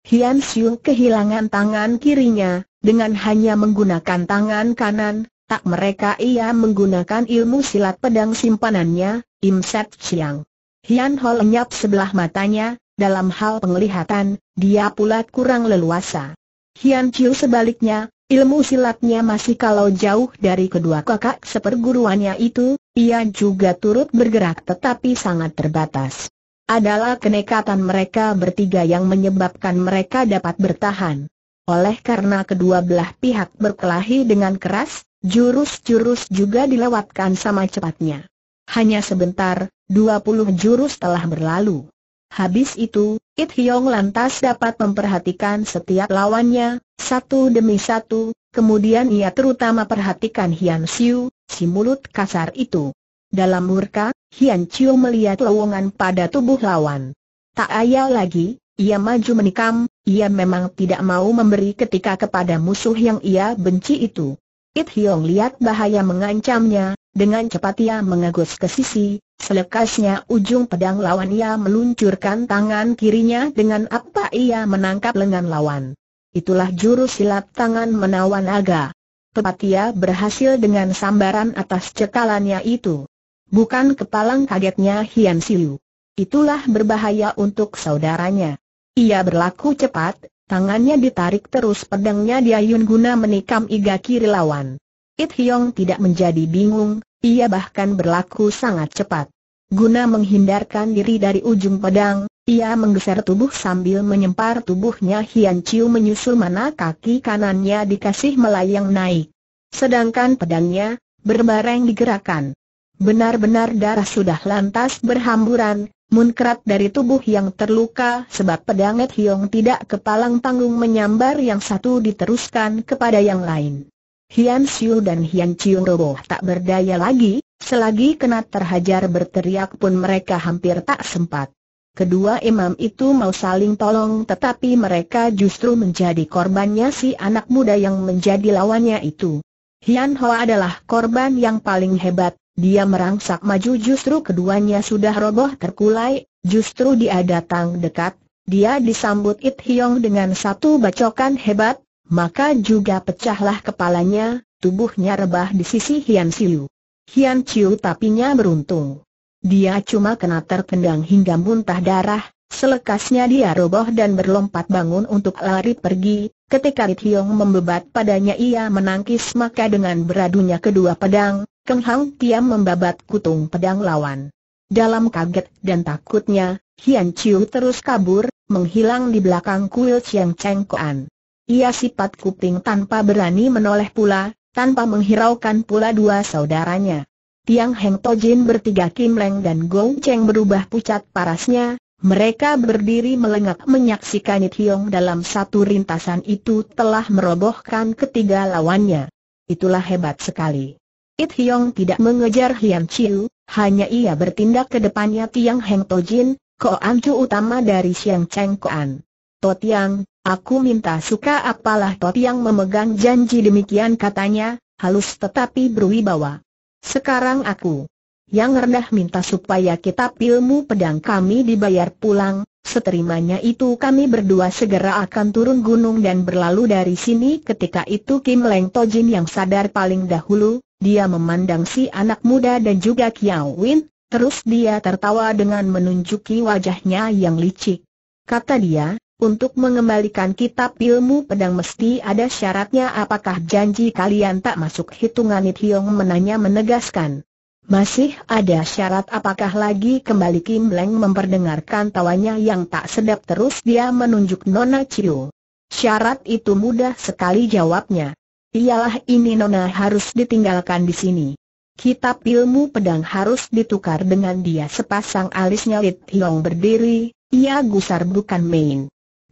Hian Siu kehilangan tangan kirinya, dengan hanya menggunakan tangan kanan, tak mereka ia menggunakan ilmu silat pedang simpanannya, Im Set Chiang. Hian Ho lenyap sebelah matanya, dalam hal penglihatan, dia pula kurang leluasa. Hian Chiu sebaliknya, Ilmu silatnya masih kalau jauh dari kedua kakak seperguruannya itu, ia juga turut bergerak tetapi sangat terbatas. Adalah kenekatan mereka bertiga yang menyebabkan mereka dapat bertahan. Oleh karena kedua belah pihak berkelahi dengan keras, jurus-jurus juga dilewatkan sama cepatnya. Hanya sebentar, 20 jurus telah berlalu. Habis itu, It Hyong lantas dapat memperhatikan setiap lawannya, satu demi satu, kemudian ia terutama perhatikan Hian Siu, si mulut kasar itu. Dalam murka, Hian Siu melihat lowongan pada tubuh lawan. Tak ayal lagi, ia maju menikam, ia memang tidak mau memberi ketika kepada musuh yang ia benci itu. It Hyong lihat bahaya mengancamnya, dengan cepat ia mengagus ke sisi, selekasnya ujung pedang lawan ia meluncurkan tangan kirinya dengan apa ia menangkap lengan lawan. Itulah jurus silat tangan menawan naga. Pepatia berhasil dengan sambaran atas cekalannya itu. Bukan kepalang kagetnya Hian Siu. Itulah berbahaya untuk saudaranya. Ia berlaku cepat, tangannya ditarik terus pedangnya diayun guna menikam iga kiri lawan. It Hyong tidak menjadi bingung, ia bahkan berlaku sangat cepat. Guna menghindarkan diri dari ujung pedang, ia menggeser tubuh sambil menyempar tubuhnya Hian Chiu menyusul mana kaki kanannya dikasih melayang naik. Sedangkan pedangnya, berbareng digerakkan. Benar-benar darah sudah lantas berhamburan, munkrat dari tubuh yang terluka sebab pedang It Hiong tidak kepalang tanggung menyambar yang satu diteruskan kepada yang lain. Hian Xiu dan Hian Chiu roboh tak berdaya lagi, selagi kena terhajar berteriak pun mereka hampir tak sempat. Kedua imam itu mau saling tolong tetapi mereka justru menjadi korbannya si anak muda yang menjadi lawannya itu. Hian Ho adalah korban yang paling hebat, dia merangsak maju justru keduanya sudah roboh terkulai, justru dia datang dekat, dia disambut It Hiong dengan satu bacokan hebat, maka juga pecahlah kepalanya, tubuhnya rebah di sisi Hian Siu. Hian Chiu tapinya beruntung. Dia cuma kena terkendang hingga muntah darah, selekasnya dia roboh dan berlompat bangun untuk lari pergi, ketika Rithiong membebat padanya ia menangkis maka dengan beradunya kedua pedang, Keng Hang Tiam membabat kutung pedang lawan. Dalam kaget dan takutnya, Hian Chiu terus kabur, menghilang di belakang kuil Chiang Cheng Koan. Ia sifat kuping tanpa berani menoleh pula, tanpa menghiraukan pula dua saudaranya. Tiang Heng Tojin bertiga Kim Leng dan Gong Cheng berubah pucat parasnya, mereka berdiri melengak menyaksikan It Hiong dalam satu rintasan itu telah merobohkan ketiga lawannya. Itulah hebat sekali. It Hiong tidak mengejar Hian Chiu, hanya ia bertindak ke depannya Tiang Heng Tojin, Koan Chu utama dari Siang Cheng Koan. To Tiang, Aku minta suka apalah Tot yang memegang janji demikian katanya, halus tetapi berwibawa. Sekarang aku yang rendah minta supaya kitab ilmu pedang kami dibayar pulang, seterimanya itu kami berdua segera akan turun gunung dan berlalu dari sini ketika itu Kim Leng Tojin yang sadar paling dahulu, dia memandang si anak muda dan juga Kiao Win, terus dia tertawa dengan menunjuki wajahnya yang licik. Kata dia, untuk mengembalikan kitab ilmu pedang mesti ada syaratnya apakah janji kalian tak masuk hitungan It Hiong menanya menegaskan. Masih ada syarat apakah lagi kembali Kim Leng memperdengarkan tawanya yang tak sedap terus dia menunjuk Nona Chiu. Syarat itu mudah sekali jawabnya. Iyalah ini Nona harus ditinggalkan di sini. Kitab ilmu pedang harus ditukar dengan dia sepasang alisnya Lit Hiong berdiri, ia gusar bukan main.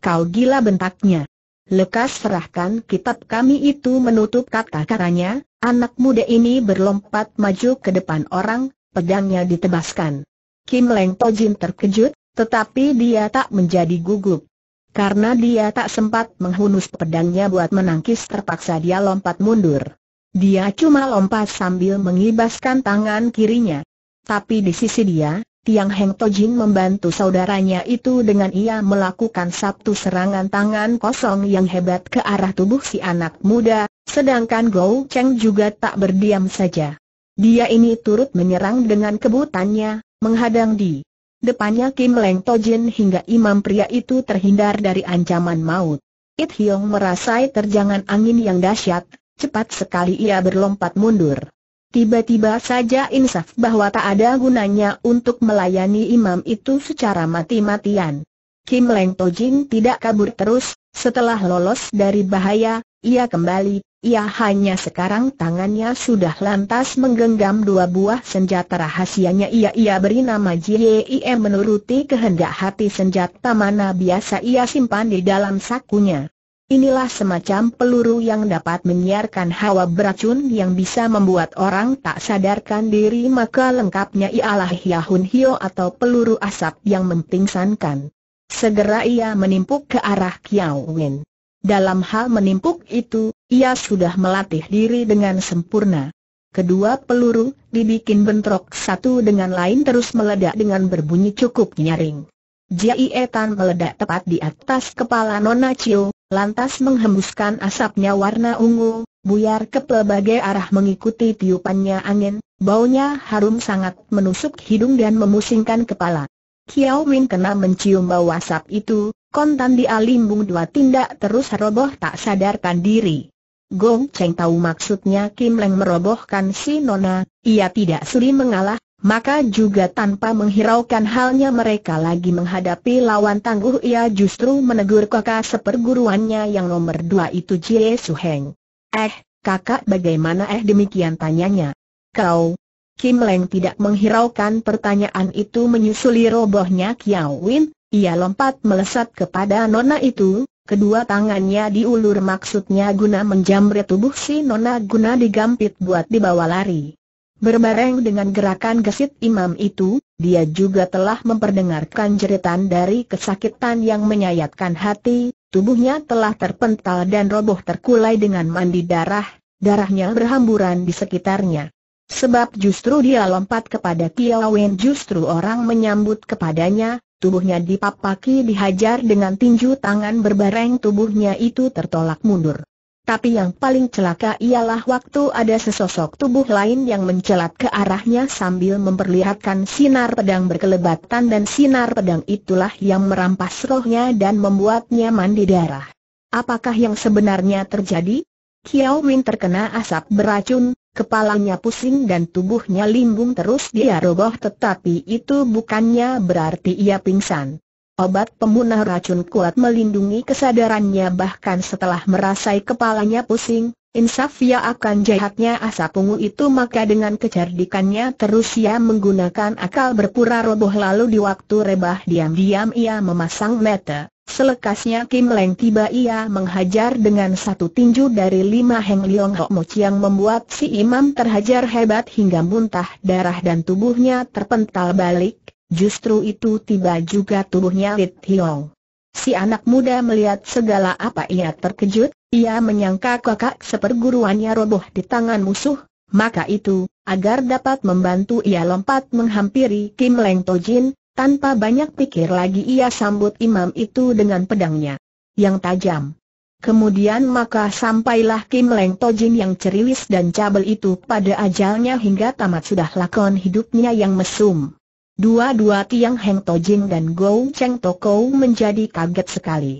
Kau gila bentaknya. Lekas serahkan kitab kami itu menutup kata-katanya, anak muda ini berlompat maju ke depan orang, pedangnya ditebaskan. Kim Leng Tojin terkejut, tetapi dia tak menjadi gugup. Karena dia tak sempat menghunus pedangnya buat menangkis terpaksa dia lompat mundur. Dia cuma lompat sambil mengibaskan tangan kirinya. Tapi di sisi dia, Tiang Heng Tojin membantu saudaranya itu dengan ia melakukan satu serangan tangan kosong yang hebat ke arah tubuh si anak muda, sedangkan Gou Cheng juga tak berdiam saja. Dia ini turut menyerang dengan kebutannya, menghadang di depannya Kim Leng Tojin hingga imam pria itu terhindar dari ancaman maut. It Hiong merasai terjangan angin yang dahsyat, cepat sekali ia berlompat mundur. Tiba-tiba saja insaf bahwa tak ada gunanya untuk melayani imam itu secara mati-matian. Kim Leng Tojin tidak kabur terus, setelah lolos dari bahaya, ia kembali, ia hanya sekarang tangannya sudah lantas menggenggam dua buah senjata rahasianya ia-ia beri nama JIE menuruti kehendak hati senjata mana biasa ia simpan di dalam sakunya. Inilah semacam peluru yang dapat menyiarkan hawa beracun yang bisa membuat orang tak sadarkan diri maka lengkapnya ialah Yahun Hio atau peluru asap yang mentingsankan. Segera ia menimpuk ke arah Kiao Wen. Dalam hal menimpuk itu, ia sudah melatih diri dengan sempurna. Kedua peluru dibikin bentrok satu dengan lain terus meledak dengan berbunyi cukup nyaring. Jai Etan meledak tepat di atas kepala Nona Chiu, lantas menghembuskan asapnya warna ungu, buyar ke pelbagai arah mengikuti tiupannya angin, baunya harum sangat menusuk hidung dan memusingkan kepala. Kiao Win kena mencium bau asap itu, kontan dia limbung dua tindak terus roboh tak sadarkan diri. Gong Cheng tahu maksudnya Kim Leng merobohkan si Nona, ia tidak suri mengalah, maka juga tanpa menghiraukan halnya mereka lagi menghadapi lawan tangguh ia justru menegur kakak seperguruannya yang nomor dua itu Jie Suheng. Eh, kakak bagaimana eh demikian tanyanya. Kau, Kim Leng tidak menghiraukan pertanyaan itu menyusuli robohnya Kiao Win, ia lompat melesat kepada nona itu, Kedua tangannya diulur maksudnya guna menjamret tubuh si nona guna digampit buat dibawa lari. Berbareng dengan gerakan gesit imam itu, dia juga telah memperdengarkan jeritan dari kesakitan yang menyayatkan hati, tubuhnya telah terpental dan roboh terkulai dengan mandi darah, darahnya berhamburan di sekitarnya. Sebab justru dia lompat kepada Kiao Wen justru orang menyambut kepadanya, tubuhnya dipapaki dihajar dengan tinju tangan berbareng tubuhnya itu tertolak mundur. Tapi yang paling celaka ialah waktu ada sesosok tubuh lain yang mencelat ke arahnya sambil memperlihatkan sinar pedang berkelebatan dan sinar pedang itulah yang merampas rohnya dan membuatnya mandi darah. Apakah yang sebenarnya terjadi? Kiao Win terkena asap beracun, kepalanya pusing dan tubuhnya limbung terus dia roboh tetapi itu bukannya berarti ia pingsan. Obat pemunah racun kuat melindungi kesadarannya bahkan setelah merasai kepalanya pusing, insaf insafia ya akan jahatnya asap ungu itu maka dengan kecerdikannya terus ia menggunakan akal berpura roboh lalu di waktu rebah diam-diam ia memasang mata. Selekasnya Kim Leng tiba ia menghajar dengan satu tinju dari lima Heng Leong Hok Mo yang membuat si imam terhajar hebat hingga muntah darah dan tubuhnya terpental balik Justru itu tiba juga tubuhnya Lit Hiong. Si anak muda melihat segala apa ia terkejut, ia menyangka kakak seperguruannya roboh di tangan musuh, maka itu, agar dapat membantu ia lompat menghampiri Kim Leng Tojin, tanpa banyak pikir lagi ia sambut imam itu dengan pedangnya yang tajam. Kemudian maka sampailah Kim Leng Tojin yang ceriwis dan cabel itu pada ajalnya hingga tamat sudah lakon hidupnya yang mesum. Dua-dua Tiang Heng Tojing dan Gou Cheng Toko menjadi kaget sekali.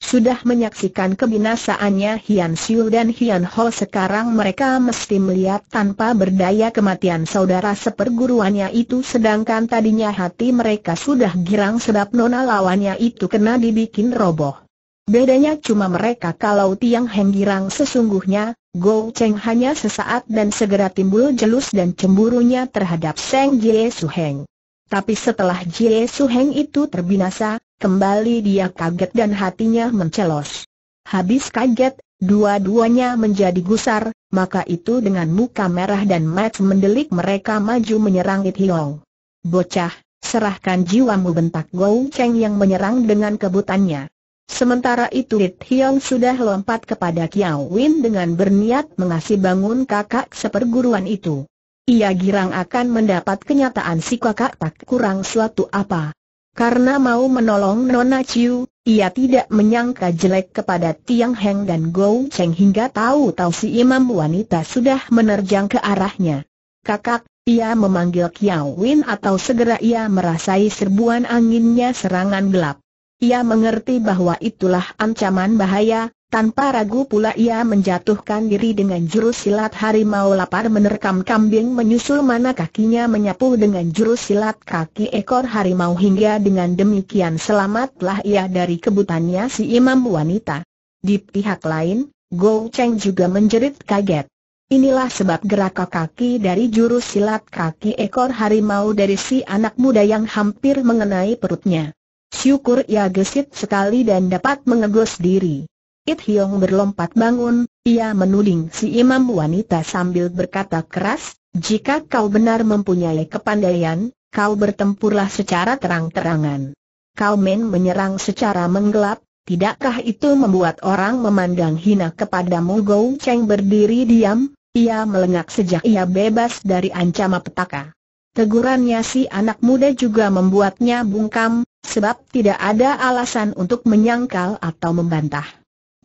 Sudah menyaksikan kebinasaannya Hian Siu dan Hian Ho sekarang mereka mesti melihat tanpa berdaya kematian saudara seperguruannya itu sedangkan tadinya hati mereka sudah girang sebab nona lawannya itu kena dibikin roboh. Bedanya cuma mereka kalau Tiang Heng girang sesungguhnya, Go Cheng hanya sesaat dan segera timbul jelus dan cemburunya terhadap Seng Jie Su Heng. Tapi setelah Jie Su Heng itu terbinasa, kembali dia kaget dan hatinya mencelos. Habis kaget, dua-duanya menjadi gusar, maka itu dengan muka merah dan mat mendelik mereka maju menyerang It Hiong. Bocah, serahkan jiwamu bentak Gou Cheng yang menyerang dengan kebutannya. Sementara itu It Hiong sudah lompat kepada Kiao Win dengan berniat mengasih bangun kakak seperguruan itu ia girang akan mendapat kenyataan si kakak tak kurang suatu apa. Karena mau menolong Nona Chiu, ia tidak menyangka jelek kepada Tiang Heng dan Gou Cheng hingga tahu-tahu si imam wanita sudah menerjang ke arahnya. Kakak, ia memanggil Kiao Win atau segera ia merasai serbuan anginnya serangan gelap. Ia mengerti bahwa itulah ancaman bahaya, tanpa ragu pula ia menjatuhkan diri dengan jurus silat harimau lapar menerkam kambing menyusul mana kakinya menyapu dengan jurus silat kaki ekor harimau hingga dengan demikian selamatlah ia dari kebutannya si imam wanita. Di pihak lain, Go Cheng juga menjerit kaget. Inilah sebab gerak kaki dari jurus silat kaki ekor harimau dari si anak muda yang hampir mengenai perutnya. Syukur ia gesit sekali dan dapat mengegos diri. It Hiong berlompat bangun, ia menuding si imam wanita sambil berkata keras, jika kau benar mempunyai kepandaian, kau bertempurlah secara terang-terangan. Kau men menyerang secara menggelap, tidakkah itu membuat orang memandang hina kepadamu Gou Cheng berdiri diam, ia melengak sejak ia bebas dari ancaman petaka. Tegurannya si anak muda juga membuatnya bungkam, sebab tidak ada alasan untuk menyangkal atau membantah.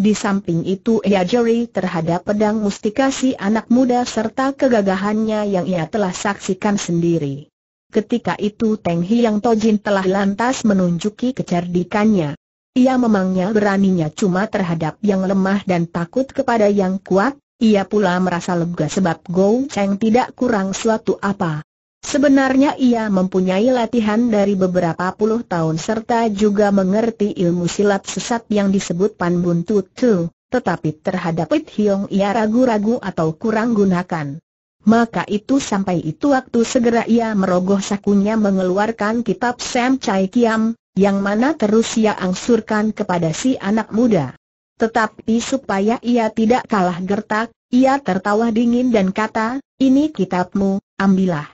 Di samping itu ia jeri terhadap pedang mustikasi anak muda serta kegagahannya yang ia telah saksikan sendiri. Ketika itu Teng Hiang Tojin telah lantas menunjuki kecerdikannya. Ia memangnya beraninya cuma terhadap yang lemah dan takut kepada yang kuat, ia pula merasa lega sebab Gou Cheng tidak kurang suatu apa. Sebenarnya ia mempunyai latihan dari beberapa puluh tahun serta juga mengerti ilmu silat sesat yang disebut Pan Bun Tutu, tetapi terhadap It Hiong ia ragu-ragu atau kurang gunakan. Maka itu sampai itu waktu segera ia merogoh sakunya mengeluarkan kitab Sam Chai Kiam, yang mana terus ia angsurkan kepada si anak muda. Tetapi supaya ia tidak kalah gertak, ia tertawa dingin dan kata, ini kitabmu, ambillah.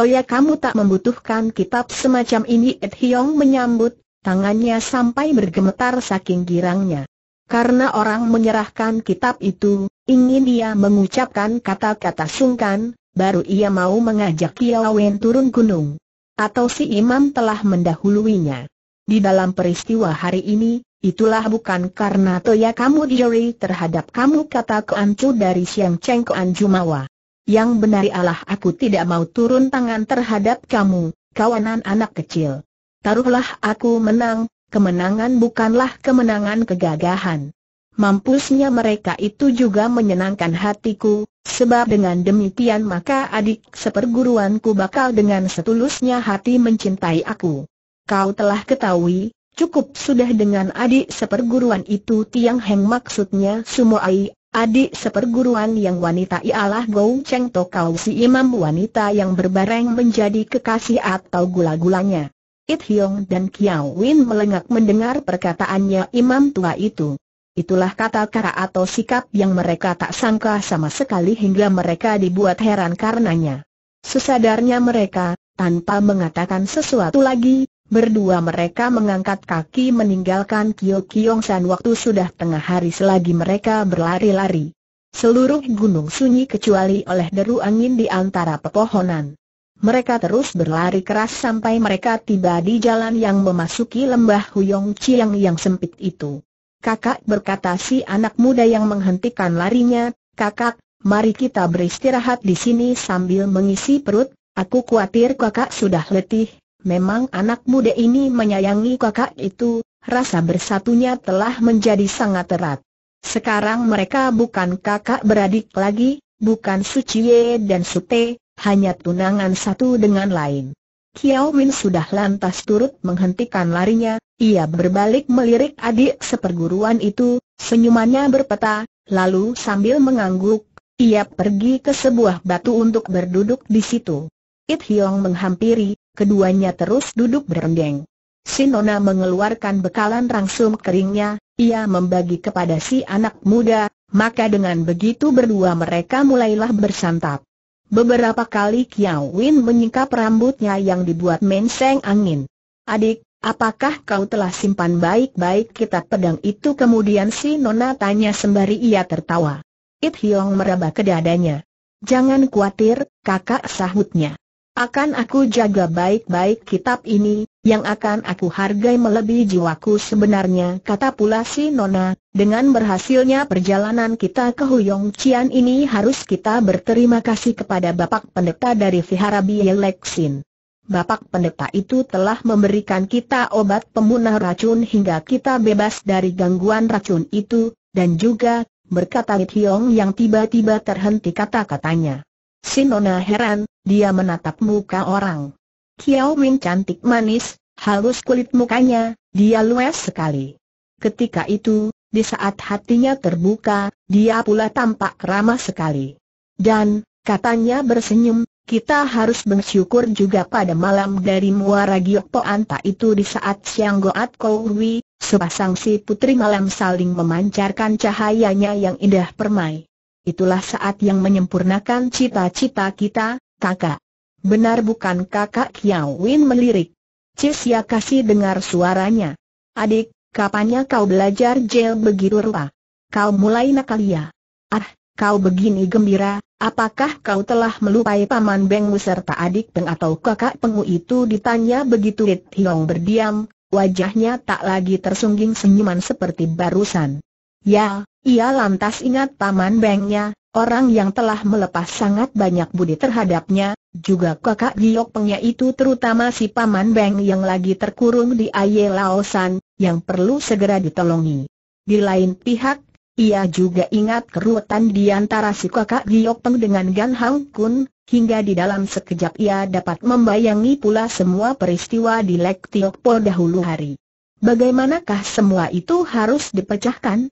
Toya kamu tak membutuhkan kitab semacam ini Ed Hiong menyambut, tangannya sampai bergemetar saking girangnya. Karena orang menyerahkan kitab itu, ingin dia mengucapkan kata-kata sungkan, baru ia mau mengajak Wen turun gunung. Atau si imam telah mendahuluinya. Di dalam peristiwa hari ini, Itulah bukan karena toya kamu diri terhadap kamu kata keancu dari Siang Cheng Jumawa. Yang benar ialah aku tidak mau turun tangan terhadap kamu, kawanan anak kecil. Taruhlah aku menang, kemenangan bukanlah kemenangan kegagahan. Mampusnya mereka itu juga menyenangkan hatiku, sebab dengan demikian maka adik seperguruanku bakal dengan setulusnya hati mencintai aku. Kau telah ketahui, cukup sudah dengan adik seperguruan itu Tiang Heng maksudnya semua ai Adik seperguruan yang wanita ialah Gou Cheng Tokau si imam wanita yang berbareng menjadi kekasih atau gula-gulanya. It Hyong dan Kiao Win melengak mendengar perkataannya imam tua itu. Itulah kata-kata atau sikap yang mereka tak sangka sama sekali hingga mereka dibuat heran karenanya. Sesadarnya mereka, tanpa mengatakan sesuatu lagi, Berdua mereka mengangkat kaki meninggalkan Kio Kiong San waktu sudah tengah hari selagi mereka berlari-lari. Seluruh gunung sunyi kecuali oleh deru angin di antara pepohonan. Mereka terus berlari keras sampai mereka tiba di jalan yang memasuki lembah Huyong Chiang yang sempit itu. Kakak berkata si anak muda yang menghentikan larinya, kakak, mari kita beristirahat di sini sambil mengisi perut, aku khawatir kakak sudah letih, Memang anak muda ini menyayangi kakak itu, rasa bersatunya telah menjadi sangat erat. Sekarang mereka bukan kakak beradik lagi, bukan Suciye dan Sute, hanya tunangan satu dengan lain. Kiao Min sudah lantas turut menghentikan larinya, ia berbalik melirik adik seperguruan itu, senyumannya berpeta, lalu sambil mengangguk, ia pergi ke sebuah batu untuk berduduk di situ. It Hiong menghampiri, keduanya terus duduk berendeng. Sinona mengeluarkan bekalan rangsum keringnya, ia membagi kepada si anak muda, maka dengan begitu berdua mereka mulailah bersantap. Beberapa kali Kiao Win menyingkap rambutnya yang dibuat menseng angin. Adik, apakah kau telah simpan baik-baik kitab pedang itu? Kemudian si Nona tanya sembari ia tertawa. It Hiong meraba ke dadanya. Jangan khawatir, kakak sahutnya. Akan aku jaga baik-baik kitab ini, yang akan aku hargai melebihi jiwaku sebenarnya kata pula si Nona, dengan berhasilnya perjalanan kita ke Huyong Cian ini harus kita berterima kasih kepada Bapak Pendeta dari Vihara Bieleksin. Bapak pendeta itu telah memberikan kita obat pembunuh racun hingga kita bebas dari gangguan racun itu, dan juga, berkata Hiong yang tiba-tiba terhenti kata-katanya. Sinona heran, dia menatap muka orang. Kiao Min cantik manis, halus kulit mukanya, dia luas sekali. Ketika itu, di saat hatinya terbuka, dia pula tampak ramah sekali. Dan, katanya bersenyum, kita harus bersyukur juga pada malam dari Muara Giok Po itu di saat Siang Goat Kowi, sepasang si putri malam saling memancarkan cahayanya yang indah permai. Itulah saat yang menyempurnakan cita-cita kita, kakak. Benar bukan kakak Kiao Win melirik? Cia ya kasih dengar suaranya. Adik, kapannya kau belajar jail begitu rupa? Kau mulai nakal ya? Ah, kau begini gembira, apakah kau telah melupai paman Bengmu serta adik Peng atau kakak Pengu itu ditanya begitu Rit Hiong berdiam, wajahnya tak lagi tersungging senyuman seperti barusan. Ya, ia lantas ingat paman Bengnya, orang yang telah melepas sangat banyak budi terhadapnya, juga kakak Giok Pengnya itu terutama si paman Beng yang lagi terkurung di Aye Laosan, yang perlu segera ditolongi. Di lain pihak, ia juga ingat keruwetan di antara si kakak Giok Peng dengan Gan Hang Kun, hingga di dalam sekejap ia dapat membayangi pula semua peristiwa di Lek Tiok Po dahulu hari. Bagaimanakah semua itu harus dipecahkan?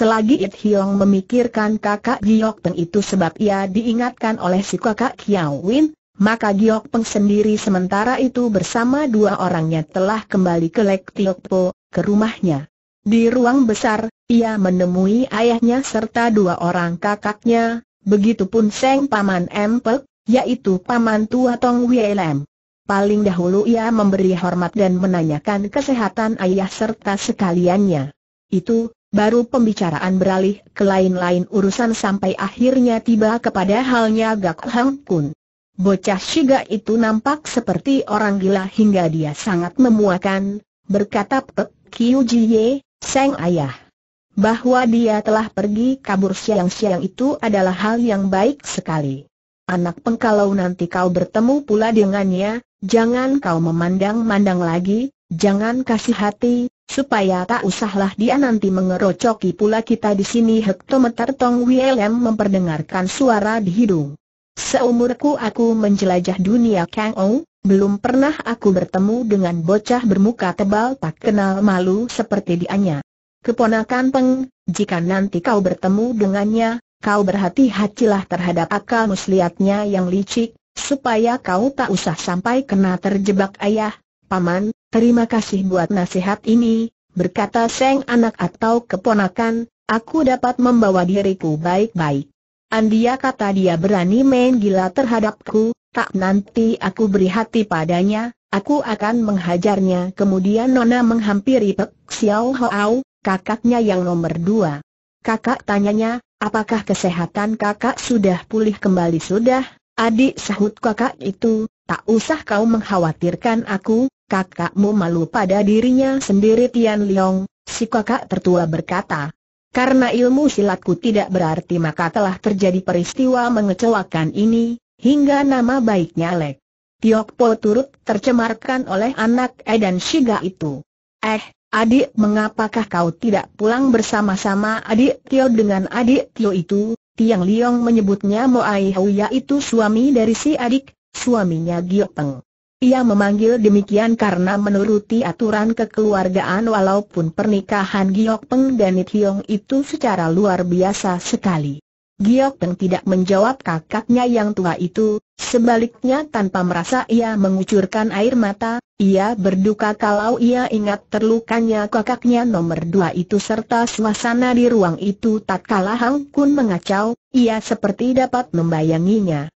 Selagi It Hiong memikirkan kakak Giok Peng itu sebab ia diingatkan oleh si kakak Kiao Win, maka Giok Peng sendiri sementara itu bersama dua orangnya telah kembali ke Lek Tiok Po, ke rumahnya. Di ruang besar, ia menemui ayahnya serta dua orang kakaknya, begitupun Seng Paman Empek, yaitu Paman Tua Tong Wei Paling dahulu ia memberi hormat dan menanyakan kesehatan ayah serta sekaliannya. Itu, Baru pembicaraan beralih ke lain-lain urusan sampai akhirnya tiba kepada halnya Gak Hang Kun. Bocah Shiga itu nampak seperti orang gila hingga dia sangat memuakan, berkata Pek Kiu Jie, Seng Ayah. Bahwa dia telah pergi kabur siang-siang itu adalah hal yang baik sekali. Anak pengkalau nanti kau bertemu pula dengannya, jangan kau memandang-mandang lagi, jangan kasih hati, supaya tak usahlah dia nanti mengerocoki pula kita di sini hektometer Tong William memperdengarkan suara di hidung. Seumurku aku menjelajah dunia Kang Ou, belum pernah aku bertemu dengan bocah bermuka tebal tak kenal malu seperti dianya. Keponakan Peng, jika nanti kau bertemu dengannya, kau berhati-hatilah terhadap akal muslihatnya yang licik, supaya kau tak usah sampai kena terjebak ayah, paman, Terima kasih buat nasihat ini, berkata Seng anak atau keponakan, aku dapat membawa diriku baik-baik. Andia kata dia berani main gila terhadapku, tak nanti aku beri hati padanya, aku akan menghajarnya. Kemudian Nona menghampiri Pek Xiao Hao, kakaknya yang nomor dua. Kakak tanyanya, apakah kesehatan kakak sudah pulih kembali sudah? Adik sahut kakak itu, tak usah kau mengkhawatirkan aku, kakakmu malu pada dirinya sendiri Tian Liong, si kakak tertua berkata. Karena ilmu silatku tidak berarti maka telah terjadi peristiwa mengecewakan ini, hingga nama baiknya lek. Tiok Po turut tercemarkan oleh anak Edan Shiga itu. Eh, adik mengapakah kau tidak pulang bersama-sama adik Tio dengan adik Tio itu? Tiang Liong menyebutnya Moai Houya itu suami dari si adik, suaminya Giok Peng. Ia memanggil demikian karena menuruti aturan kekeluargaan walaupun pernikahan Giok Peng dan Hiong itu secara luar biasa sekali. Giok Peng tidak menjawab kakaknya yang tua itu, sebaliknya tanpa merasa ia mengucurkan air mata, ia berduka kalau ia ingat terlukanya kakaknya nomor dua itu serta suasana di ruang itu tak Hang Kun mengacau, ia seperti dapat membayanginya.